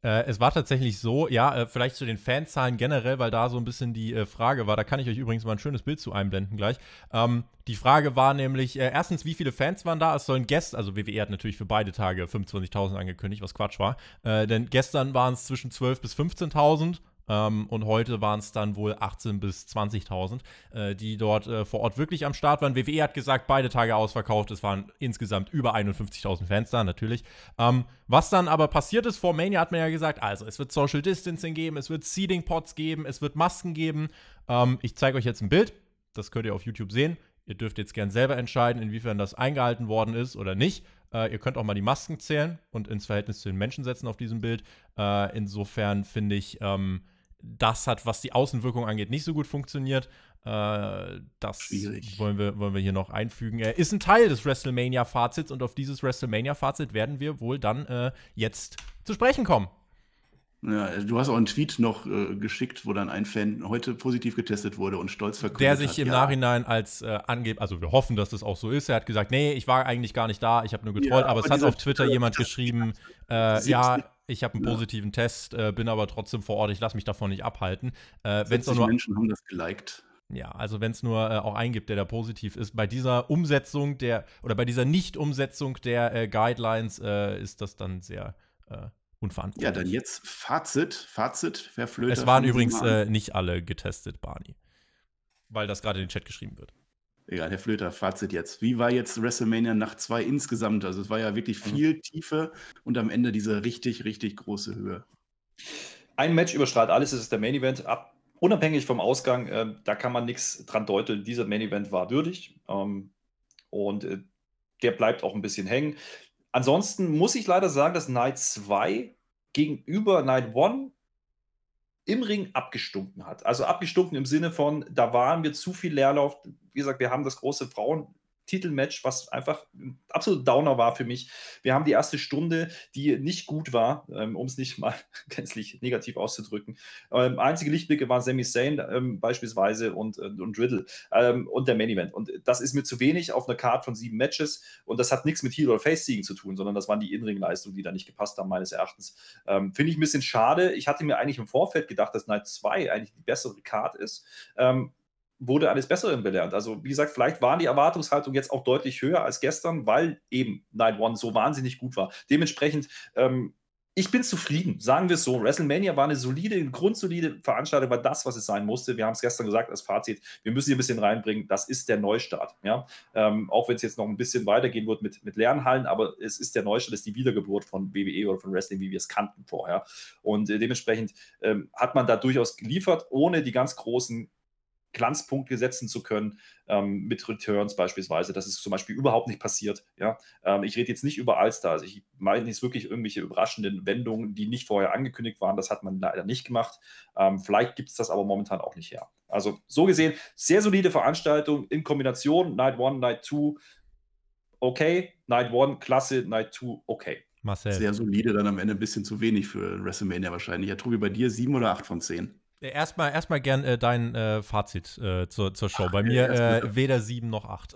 Äh, es war tatsächlich so, ja, äh, vielleicht zu den Fanzahlen generell, weil da so ein bisschen die äh, Frage war, da kann ich euch übrigens mal ein schönes Bild zu einblenden gleich. Ähm, die Frage war nämlich, äh, erstens, wie viele Fans waren da? Es sollen gestern, also WWE hat natürlich für beide Tage 25.000 angekündigt, was Quatsch war. Äh, denn gestern waren es zwischen 12.000 bis 15.000 ähm, und heute waren es dann wohl 18.000 bis 20.000, äh, die dort äh, vor Ort wirklich am Start waren. WWE hat gesagt, beide Tage ausverkauft. Es waren insgesamt über 51.000 Fans da, natürlich. Ähm, was dann aber passiert ist, vor Mania hat man ja gesagt, also es wird Social Distancing geben, es wird Seeding Pots geben, es wird Masken geben. Ähm, ich zeige euch jetzt ein Bild. Das könnt ihr auf YouTube sehen. Ihr dürft jetzt gern selber entscheiden, inwiefern das eingehalten worden ist oder nicht. Äh, ihr könnt auch mal die Masken zählen und ins Verhältnis zu den Menschen setzen auf diesem Bild. Äh, insofern finde ich, ähm, das hat, was die Außenwirkung angeht, nicht so gut funktioniert. Äh, das wollen wir, wollen wir hier noch einfügen. Er ist ein Teil des WrestleMania-Fazits und auf dieses WrestleMania-Fazit werden wir wohl dann äh, jetzt zu sprechen kommen. Ja, du hast auch einen Tweet noch äh, geschickt, wo dann ein Fan heute positiv getestet wurde und stolz verkündet Der sich hat, im ja. Nachhinein als äh, angebt, also wir hoffen, dass das auch so ist. Er hat gesagt, nee, ich war eigentlich gar nicht da, ich habe nur getrollt, ja, aber, aber, es hat auf Twitter jemand geschrieben, ja äh, ich habe einen ja. positiven Test, äh, bin aber trotzdem vor Ort, ich lasse mich davon nicht abhalten. Äh, wenn's nur, Menschen haben das geliked. Ja, also wenn es nur äh, auch gibt, der da positiv ist. Bei dieser Umsetzung der, oder bei dieser Nicht-Umsetzung der äh, Guidelines äh, ist das dann sehr unverantwortlich. Äh, ja, dann jetzt Fazit, Fazit, wer Verflöter. Es waren übrigens äh, nicht alle getestet, Barney. Weil das gerade in den Chat geschrieben wird. Egal, Herr Flöter, Fazit jetzt. Wie war jetzt WrestleMania Nacht 2 insgesamt? Also es war ja wirklich mhm. viel Tiefe und am Ende diese richtig, richtig große Höhe. Ein Match überstrahlt alles, es ist der Main Event. Ab, unabhängig vom Ausgang, äh, da kann man nichts dran deuteln. Dieser Main Event war würdig ähm, und äh, der bleibt auch ein bisschen hängen. Ansonsten muss ich leider sagen, dass Night 2 gegenüber Night 1 im Ring abgestunken hat. Also abgestunken im Sinne von, da waren wir zu viel Leerlauf. Wie gesagt, wir haben das große Frauen Titelmatch, was einfach ein absolut Downer war für mich. Wir haben die erste Stunde, die nicht gut war, ähm, um es nicht mal gänzlich negativ auszudrücken. Ähm, einzige Lichtblicke waren Sami Zayn ähm, beispielsweise und, und, äh, und Riddle ähm, und der Main Event. Und das ist mir zu wenig auf einer Card von sieben Matches und das hat nichts mit Heal oder Face Siegen zu tun, sondern das waren die Innenringleistungen, die da nicht gepasst haben, meines Erachtens. Ähm, finde ich ein bisschen schade. Ich hatte mir eigentlich im Vorfeld gedacht, dass Night 2 eigentlich die bessere Card ist wurde alles Besseren belernt. Also, wie gesagt, vielleicht waren die Erwartungshaltungen jetzt auch deutlich höher als gestern, weil eben Night One so wahnsinnig gut war. Dementsprechend, ähm, ich bin zufrieden, sagen wir es so. WrestleMania war eine solide, eine grundsolide Veranstaltung, war das, was es sein musste. Wir haben es gestern gesagt als Fazit. Wir müssen hier ein bisschen reinbringen. Das ist der Neustart. Ja? Ähm, auch wenn es jetzt noch ein bisschen weitergehen wird mit, mit Lernhallen, aber es ist der Neustart, es ist die Wiedergeburt von WWE oder von Wrestling, wie wir es kannten vorher. Und äh, dementsprechend ähm, hat man da durchaus geliefert, ohne die ganz großen Glanzpunkte setzen zu können ähm, mit Returns beispielsweise. Das ist zum Beispiel überhaupt nicht passiert. Ja? Ähm, ich rede jetzt nicht über Allstars. Ich meine jetzt wirklich irgendwelche überraschenden Wendungen, die nicht vorher angekündigt waren. Das hat man leider nicht gemacht. Ähm, vielleicht gibt es das aber momentan auch nicht her. Also so gesehen, sehr solide Veranstaltung in Kombination Night One, Night Two, okay. Night One, klasse. Night Two, okay. Marcel. Sehr solide, dann am Ende ein bisschen zu wenig für WrestleMania wahrscheinlich. Ja, Tobi, bei dir sieben oder acht von zehn? Erstmal erst gern äh, dein äh, Fazit äh, zur, zur Show. Ach, Bei mir äh, weder sieben noch acht.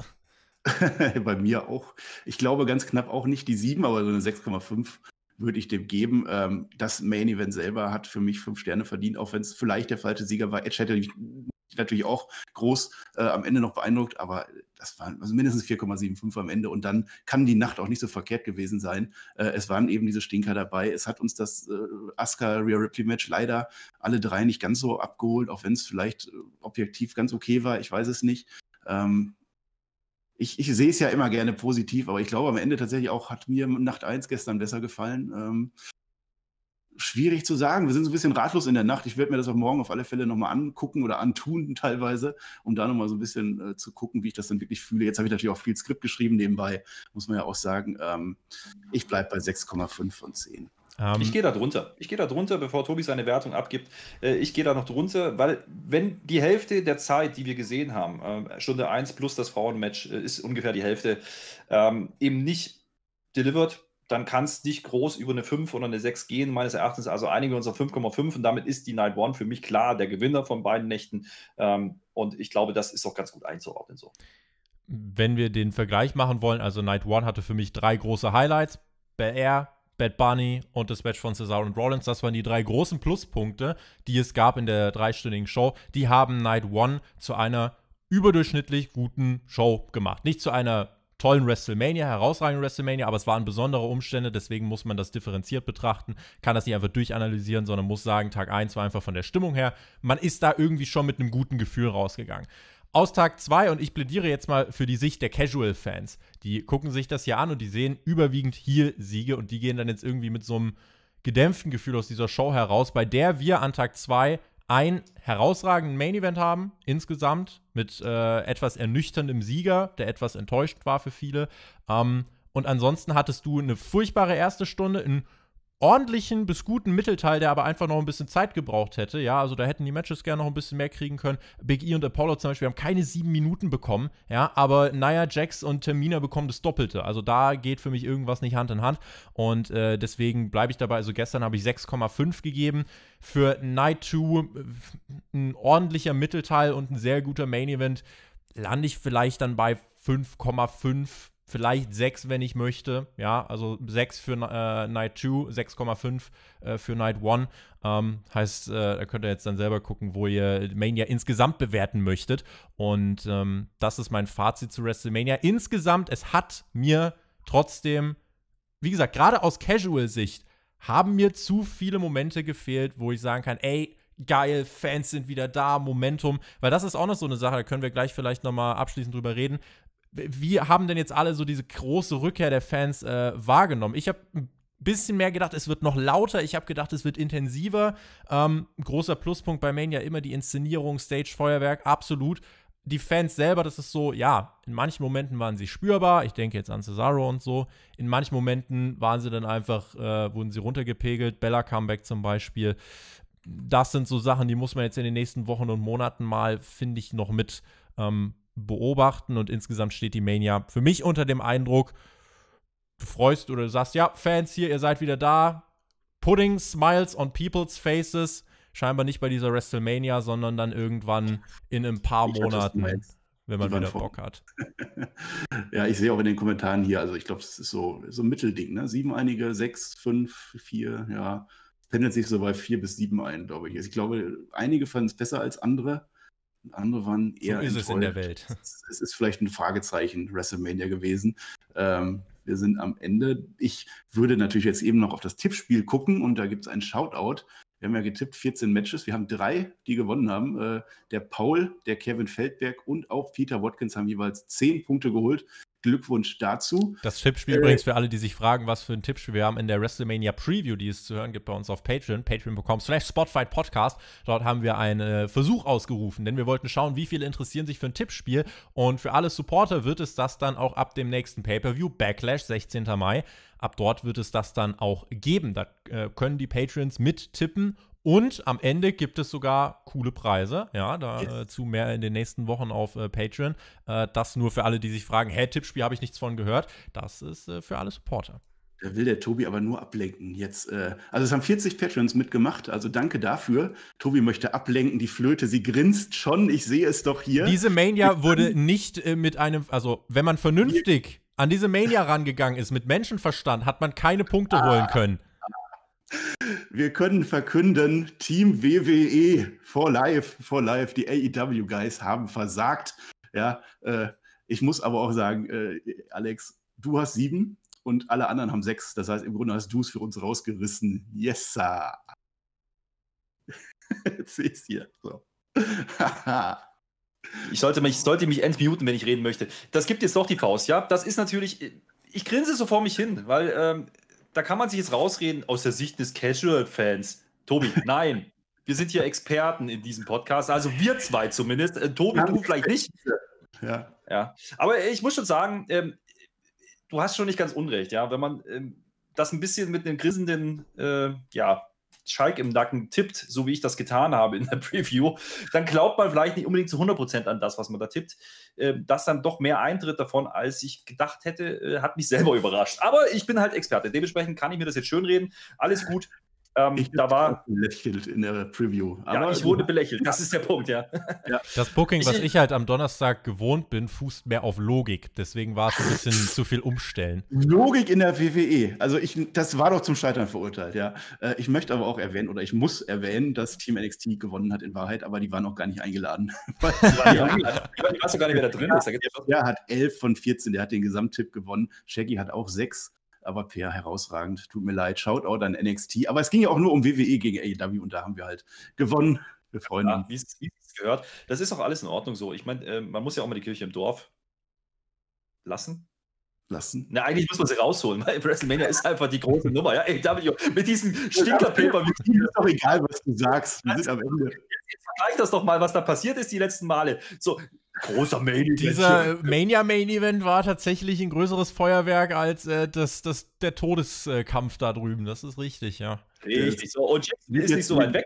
Bei mir auch. Ich glaube ganz knapp auch nicht die sieben, aber so eine 6,5 würde ich dem geben. Ähm, das Main Event selber hat für mich fünf Sterne verdient, auch wenn es vielleicht der falsche Sieger war. Edge hätte natürlich auch groß äh, am Ende noch beeindruckt, aber das waren also mindestens 4,75 am Ende und dann kann die Nacht auch nicht so verkehrt gewesen sein. Äh, es waren eben diese Stinker dabei. Es hat uns das äh, Asuka Rear Ripley Match leider alle drei nicht ganz so abgeholt, auch wenn es vielleicht äh, objektiv ganz okay war. Ich weiß es nicht. Ähm, ich, ich sehe es ja immer gerne positiv, aber ich glaube am Ende tatsächlich auch hat mir Nacht 1 gestern besser gefallen. Ähm, schwierig zu sagen. Wir sind so ein bisschen ratlos in der Nacht. Ich werde mir das auch morgen auf alle Fälle nochmal angucken oder antun teilweise, um da nochmal so ein bisschen äh, zu gucken, wie ich das dann wirklich fühle. Jetzt habe ich natürlich auch viel Skript geschrieben nebenbei, muss man ja auch sagen. Ähm, ich bleibe bei 6,5 von 10. Um. Ich gehe da drunter. Ich gehe da drunter, bevor Tobi seine Wertung abgibt. Äh, ich gehe da noch drunter, weil wenn die Hälfte der Zeit, die wir gesehen haben, äh, Stunde 1 plus das Frauenmatch äh, ist ungefähr die Hälfte, ähm, eben nicht delivered, dann kann es nicht groß über eine 5 oder eine 6 gehen, meines Erachtens. Also einigen wir uns auf 5,5 und damit ist die Night One für mich klar der Gewinner von beiden Nächten. Ähm, und ich glaube, das ist auch ganz gut einzuordnen so. Wenn wir den Vergleich machen wollen, also Night One hatte für mich drei große Highlights. Bel Air, Bad Bunny und das Match von Cesaro und Rollins, das waren die drei großen Pluspunkte, die es gab in der dreistündigen Show. Die haben Night One zu einer überdurchschnittlich guten Show gemacht. Nicht zu einer tollen WrestleMania, herausragenden WrestleMania, aber es waren besondere Umstände, deswegen muss man das differenziert betrachten, kann das nicht einfach durchanalysieren, sondern muss sagen, Tag 1 war einfach von der Stimmung her, man ist da irgendwie schon mit einem guten Gefühl rausgegangen. Aus Tag 2 und ich plädiere jetzt mal für die Sicht der Casual-Fans. Die gucken sich das hier an und die sehen überwiegend hier siege und die gehen dann jetzt irgendwie mit so einem gedämpften Gefühl aus dieser Show heraus, bei der wir an Tag 2 einen herausragenden Main Event haben, insgesamt, mit äh, etwas ernüchterndem Sieger, der etwas enttäuscht war für viele. Ähm, und ansonsten hattest du eine furchtbare erste Stunde, ein ordentlichen bis guten Mittelteil, der aber einfach noch ein bisschen Zeit gebraucht hätte. Ja, also da hätten die Matches gerne noch ein bisschen mehr kriegen können. Big E und Apollo zum Beispiel haben keine sieben Minuten bekommen. Ja, aber Nia Jax und Termina bekommen das Doppelte. Also da geht für mich irgendwas nicht Hand in Hand. Und äh, deswegen bleibe ich dabei. Also gestern habe ich 6,5 gegeben. Für Night 2 ein ordentlicher Mittelteil und ein sehr guter Main Event lande ich vielleicht dann bei 5,5 vielleicht 6, wenn ich möchte. Ja, also 6 für äh, Night 2, 6,5 äh, für Night 1. Ähm, heißt, äh, da könnt ihr jetzt dann selber gucken, wo ihr Mania insgesamt bewerten möchtet. Und ähm, das ist mein Fazit zu WrestleMania. Insgesamt, es hat mir trotzdem, wie gesagt, gerade aus Casual-Sicht, haben mir zu viele Momente gefehlt, wo ich sagen kann, ey, geil, Fans sind wieder da, Momentum, weil das ist auch noch so eine Sache, da können wir gleich vielleicht noch mal abschließend drüber reden wie haben denn jetzt alle so diese große Rückkehr der Fans äh, wahrgenommen? Ich habe ein bisschen mehr gedacht, es wird noch lauter. Ich habe gedacht, es wird intensiver. Ähm, großer Pluspunkt bei Mania immer die Inszenierung, Stage, Feuerwerk, absolut. Die Fans selber, das ist so, ja, in manchen Momenten waren sie spürbar. Ich denke jetzt an Cesaro und so. In manchen Momenten waren sie dann einfach, äh, wurden sie runtergepegelt. Bella Comeback zum Beispiel. Das sind so Sachen, die muss man jetzt in den nächsten Wochen und Monaten mal, finde ich, noch mit ähm, beobachten und insgesamt steht die Mania für mich unter dem Eindruck, du freust oder du sagst, ja, Fans hier, ihr seid wieder da. Pudding Smiles on People's Faces. Scheinbar nicht bei dieser WrestleMania, sondern dann irgendwann in ein paar ich Monaten, wenn man wieder Bock hat. ja, ich sehe auch in den Kommentaren hier, also ich glaube, es ist so, so ein Mittelding, ne? Sieben einige, sechs, fünf, vier, ja. Pendelt sich so bei vier bis sieben ein, glaube ich. Also ich glaube, einige fanden es besser als andere und andere waren eher. So ist enttäuscht. es in der Welt. Es ist vielleicht ein Fragezeichen WrestleMania gewesen. Ähm, wir sind am Ende. Ich würde natürlich jetzt eben noch auf das Tippspiel gucken und da gibt es einen Shoutout. Wir haben ja getippt 14 Matches. Wir haben drei, die gewonnen haben. Äh, der Paul, der Kevin Feldberg und auch Peter Watkins haben jeweils 10 Punkte geholt. Glückwunsch dazu. Das Tippspiel äh, übrigens für alle, die sich fragen, was für ein Tippspiel wir haben in der WrestleMania Preview, die es zu hören gibt bei uns auf Patreon, patreon.com slash Spotfight Podcast. Dort haben wir einen äh, Versuch ausgerufen, denn wir wollten schauen, wie viele interessieren sich für ein Tippspiel. Und für alle Supporter wird es das dann auch ab dem nächsten Pay-Per-View, Backlash, 16. Mai. Ab dort wird es das dann auch geben. Da äh, können die Patrons mittippen und am Ende gibt es sogar coole Preise. Ja, dazu äh, mehr in den nächsten Wochen auf äh, Patreon. Äh, das nur für alle, die sich fragen: Hä, Tippspiel habe ich nichts von gehört. Das ist äh, für alle Supporter. Da will der Tobi aber nur ablenken jetzt. Äh, also es haben 40 Patrons mitgemacht, also danke dafür. Tobi möchte ablenken, die Flöte, sie grinst schon, ich sehe es doch hier. Diese Mania wurde nicht äh, mit einem, also wenn man vernünftig an diese Mania rangegangen ist, mit Menschenverstand, hat man keine Punkte ah. holen können. Wir können verkünden, Team WWE for life, for life, die AEW Guys haben versagt. Ja, äh, ich muss aber auch sagen, äh, Alex, du hast sieben und alle anderen haben sechs. Das heißt, im Grunde hast du es für uns rausgerissen. Yes, sir. Jetzt sehe ich hier. So. ich sollte mich, sollte mich entmuten, wenn ich reden möchte. Das gibt jetzt doch die Faust, ja. Das ist natürlich. Ich grinse so vor mich hin, weil. Ähm, da kann man sich jetzt rausreden aus der Sicht des Casual-Fans. Tobi, nein. Wir sind hier Experten in diesem Podcast. Also wir zwei zumindest. Äh, Tobi, du vielleicht nicht. Ja. ja. Aber ich muss schon sagen, ähm, du hast schon nicht ganz unrecht, ja. Wenn man ähm, das ein bisschen mit einem grissenden, äh, ja, Schalk im Nacken tippt, so wie ich das getan habe in der Preview, dann glaubt man vielleicht nicht unbedingt zu 100% an das, was man da tippt. Ähm, dass dann doch mehr eintritt davon, als ich gedacht hätte, äh, hat mich selber überrascht. Aber ich bin halt Experte. Dementsprechend kann ich mir das jetzt schönreden. Alles gut. Ähm, ich da war belächelt in der Preview. Aber ja, ich wurde belächelt. Das ist der Punkt, ja. ja. Das Booking, was ich halt am Donnerstag gewohnt bin, fußt mehr auf Logik. Deswegen war es ein bisschen zu viel Umstellen. Logik in der WWE. Also ich, das war doch zum Scheitern verurteilt, ja. Äh, ich möchte aber auch erwähnen oder ich muss erwähnen, dass Team NXT gewonnen hat in Wahrheit, aber die waren auch gar nicht eingeladen. die warst du gar nicht, wer da drin ist. Ja, hat 11 von 14. Der hat den Gesamttipp gewonnen. Shaggy hat auch 6 aber per herausragend. Tut mir leid. Shoutout an NXT. Aber es ging ja auch nur um WWE gegen AEW und da haben wir halt gewonnen. Wir freuen ja, uns. Wie es gehört. Das ist auch alles in Ordnung so. Ich meine, äh, man muss ja auch mal die Kirche im Dorf lassen lassen. Na, eigentlich muss man sie rausholen, weil WrestleMania ist einfach die große Nummer. Ja, AW e mit diesen Stinkerpaper. Ist doch egal, was du sagst. Wir sind am Ende. Jetzt, jetzt vergleich das doch mal, was da passiert ist die letzten Male. So, Großer Main Event. Dieser Mania Main Event war tatsächlich ein größeres Feuerwerk als äh, das, das, der Todeskampf da drüben. Das ist richtig, ja. Richtig so. Und Jackson ist nicht so weit weg.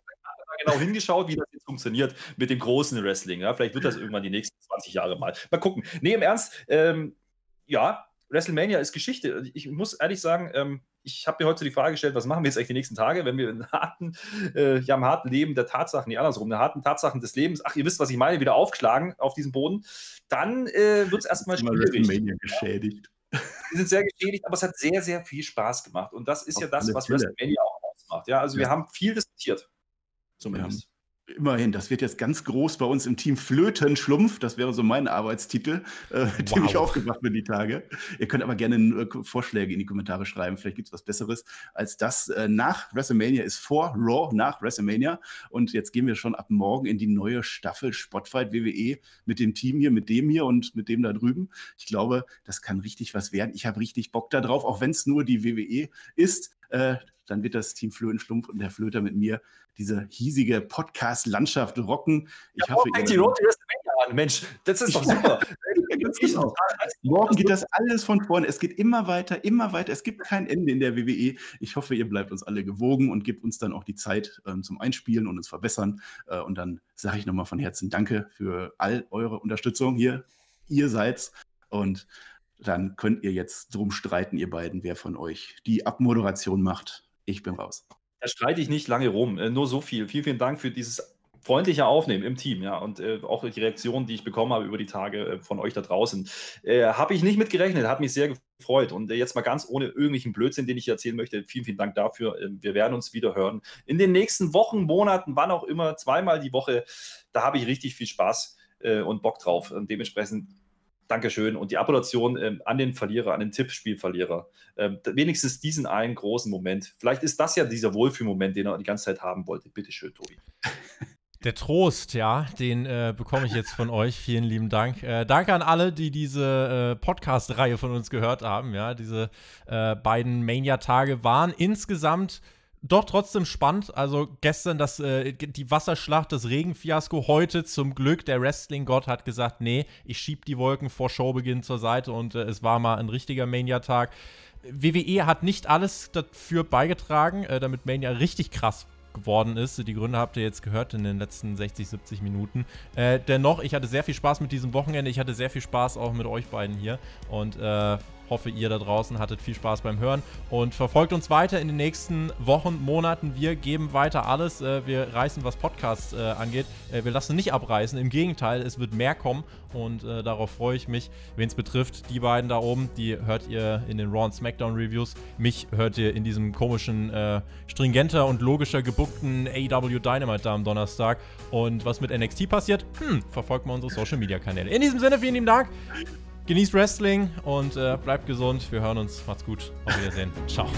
Da genau hingeschaut, wie das jetzt funktioniert mit dem großen Wrestling. Ja, vielleicht wird das irgendwann die nächsten 20 Jahre mal. Mal gucken. Nee, im Ernst, ähm, ja, WrestleMania ist Geschichte. Ich muss ehrlich sagen, ähm, ich habe mir heute die Frage gestellt, was machen wir jetzt eigentlich die nächsten Tage, wenn wir einen harten, äh, ja, im harten Leben der Tatsachen, nee, andersrum, der harten Tatsachen des Lebens, ach, ihr wisst, was ich meine, wieder aufgeschlagen auf diesem Boden, dann äh, wird es erstmal schwierig. geschädigt. Wir sind sehr geschädigt, aber es hat sehr, sehr viel Spaß gemacht. Und das ist auf ja das, was WrestleMania auch ausmacht. Ja, also ja. wir haben viel diskutiert. Zumindest. Immerhin, das wird jetzt ganz groß bei uns im Team Flöten Schlumpf. Das wäre so mein Arbeitstitel, äh, mit wow. dem ich aufgebracht bin die Tage. Ihr könnt aber gerne äh, Vorschläge in die Kommentare schreiben. Vielleicht gibt es was Besseres als das. Äh, nach WrestleMania ist vor Raw, nach WrestleMania. Und jetzt gehen wir schon ab morgen in die neue Staffel Spotfight WWE mit dem Team hier, mit dem hier und mit dem da drüben. Ich glaube, das kann richtig was werden. Ich habe richtig Bock darauf, auch wenn es nur die WWE ist. Äh, dann wird das Team Flötenstumpf und der Flöter mit mir diese hiesige Podcast-Landschaft rocken. Ich ja, hoffe, ihr die rote an. Mensch, das ist doch super. Morgen geht das alles von vorne. Es geht immer weiter, immer weiter. Es gibt kein Ende in der WWE. Ich hoffe, ihr bleibt uns alle gewogen und gebt uns dann auch die Zeit ähm, zum Einspielen und uns verbessern. Äh, und dann sage ich nochmal von Herzen Danke für all eure Unterstützung hier. Ihr seid's. Und dann könnt ihr jetzt drum streiten, ihr beiden, wer von euch die Abmoderation macht. Ich bin raus. Da streite ich nicht lange rum. Äh, nur so viel. Vielen, vielen Dank für dieses freundliche Aufnehmen im Team, ja, und äh, auch die Reaktionen, die ich bekommen habe über die Tage äh, von euch da draußen, äh, habe ich nicht mitgerechnet, hat mich sehr gefreut. Und äh, jetzt mal ganz ohne irgendwelchen Blödsinn, den ich erzählen möchte, vielen, vielen Dank dafür. Äh, wir werden uns wieder hören in den nächsten Wochen, Monaten, wann auch immer, zweimal die Woche. Da habe ich richtig viel Spaß und Bock drauf. Und dementsprechend Dankeschön. Und die Appellation ähm, an den Verlierer, an den Tippspielverlierer. Ähm, wenigstens diesen einen großen Moment. Vielleicht ist das ja dieser Wohlfühlmoment, den er die ganze Zeit haben wollte. Bitteschön, Tobi. Der Trost, ja, den äh, bekomme ich jetzt von euch. Vielen lieben Dank. Äh, danke an alle, die diese äh, Podcast-Reihe von uns gehört haben. Ja, diese äh, beiden Mania-Tage waren insgesamt doch trotzdem spannend. Also gestern das, äh, die Wasserschlacht, das Regenfiasko. Heute zum Glück, der Wrestling-Gott hat gesagt, nee, ich schieb die Wolken vor Showbeginn zur Seite und äh, es war mal ein richtiger Mania-Tag. WWE hat nicht alles dafür beigetragen, äh, damit Mania richtig krass geworden ist. Die Gründe habt ihr jetzt gehört in den letzten 60, 70 Minuten. Äh, dennoch, ich hatte sehr viel Spaß mit diesem Wochenende. Ich hatte sehr viel Spaß auch mit euch beiden hier. Und äh, Hoffe, ihr da draußen hattet viel Spaß beim Hören und verfolgt uns weiter in den nächsten Wochen, Monaten. Wir geben weiter alles. Äh, wir reißen, was Podcasts äh, angeht. Äh, wir lassen nicht abreißen. Im Gegenteil, es wird mehr kommen und darauf freue ich mich. Wen es betrifft, die beiden da oben, die hört ihr in den Raw und SmackDown Reviews. Mich hört ihr in diesem komischen, stringenter und logischer gebuckten AW e Dynamite da am Donnerstag. Und was mit NXT passiert, hm, verfolgt mal unsere Social Media Kanäle. In diesem Sinne, vielen lieben Dank. Genießt Wrestling und äh, bleibt gesund. Wir hören uns. Macht's gut. Auf Wiedersehen. Ciao.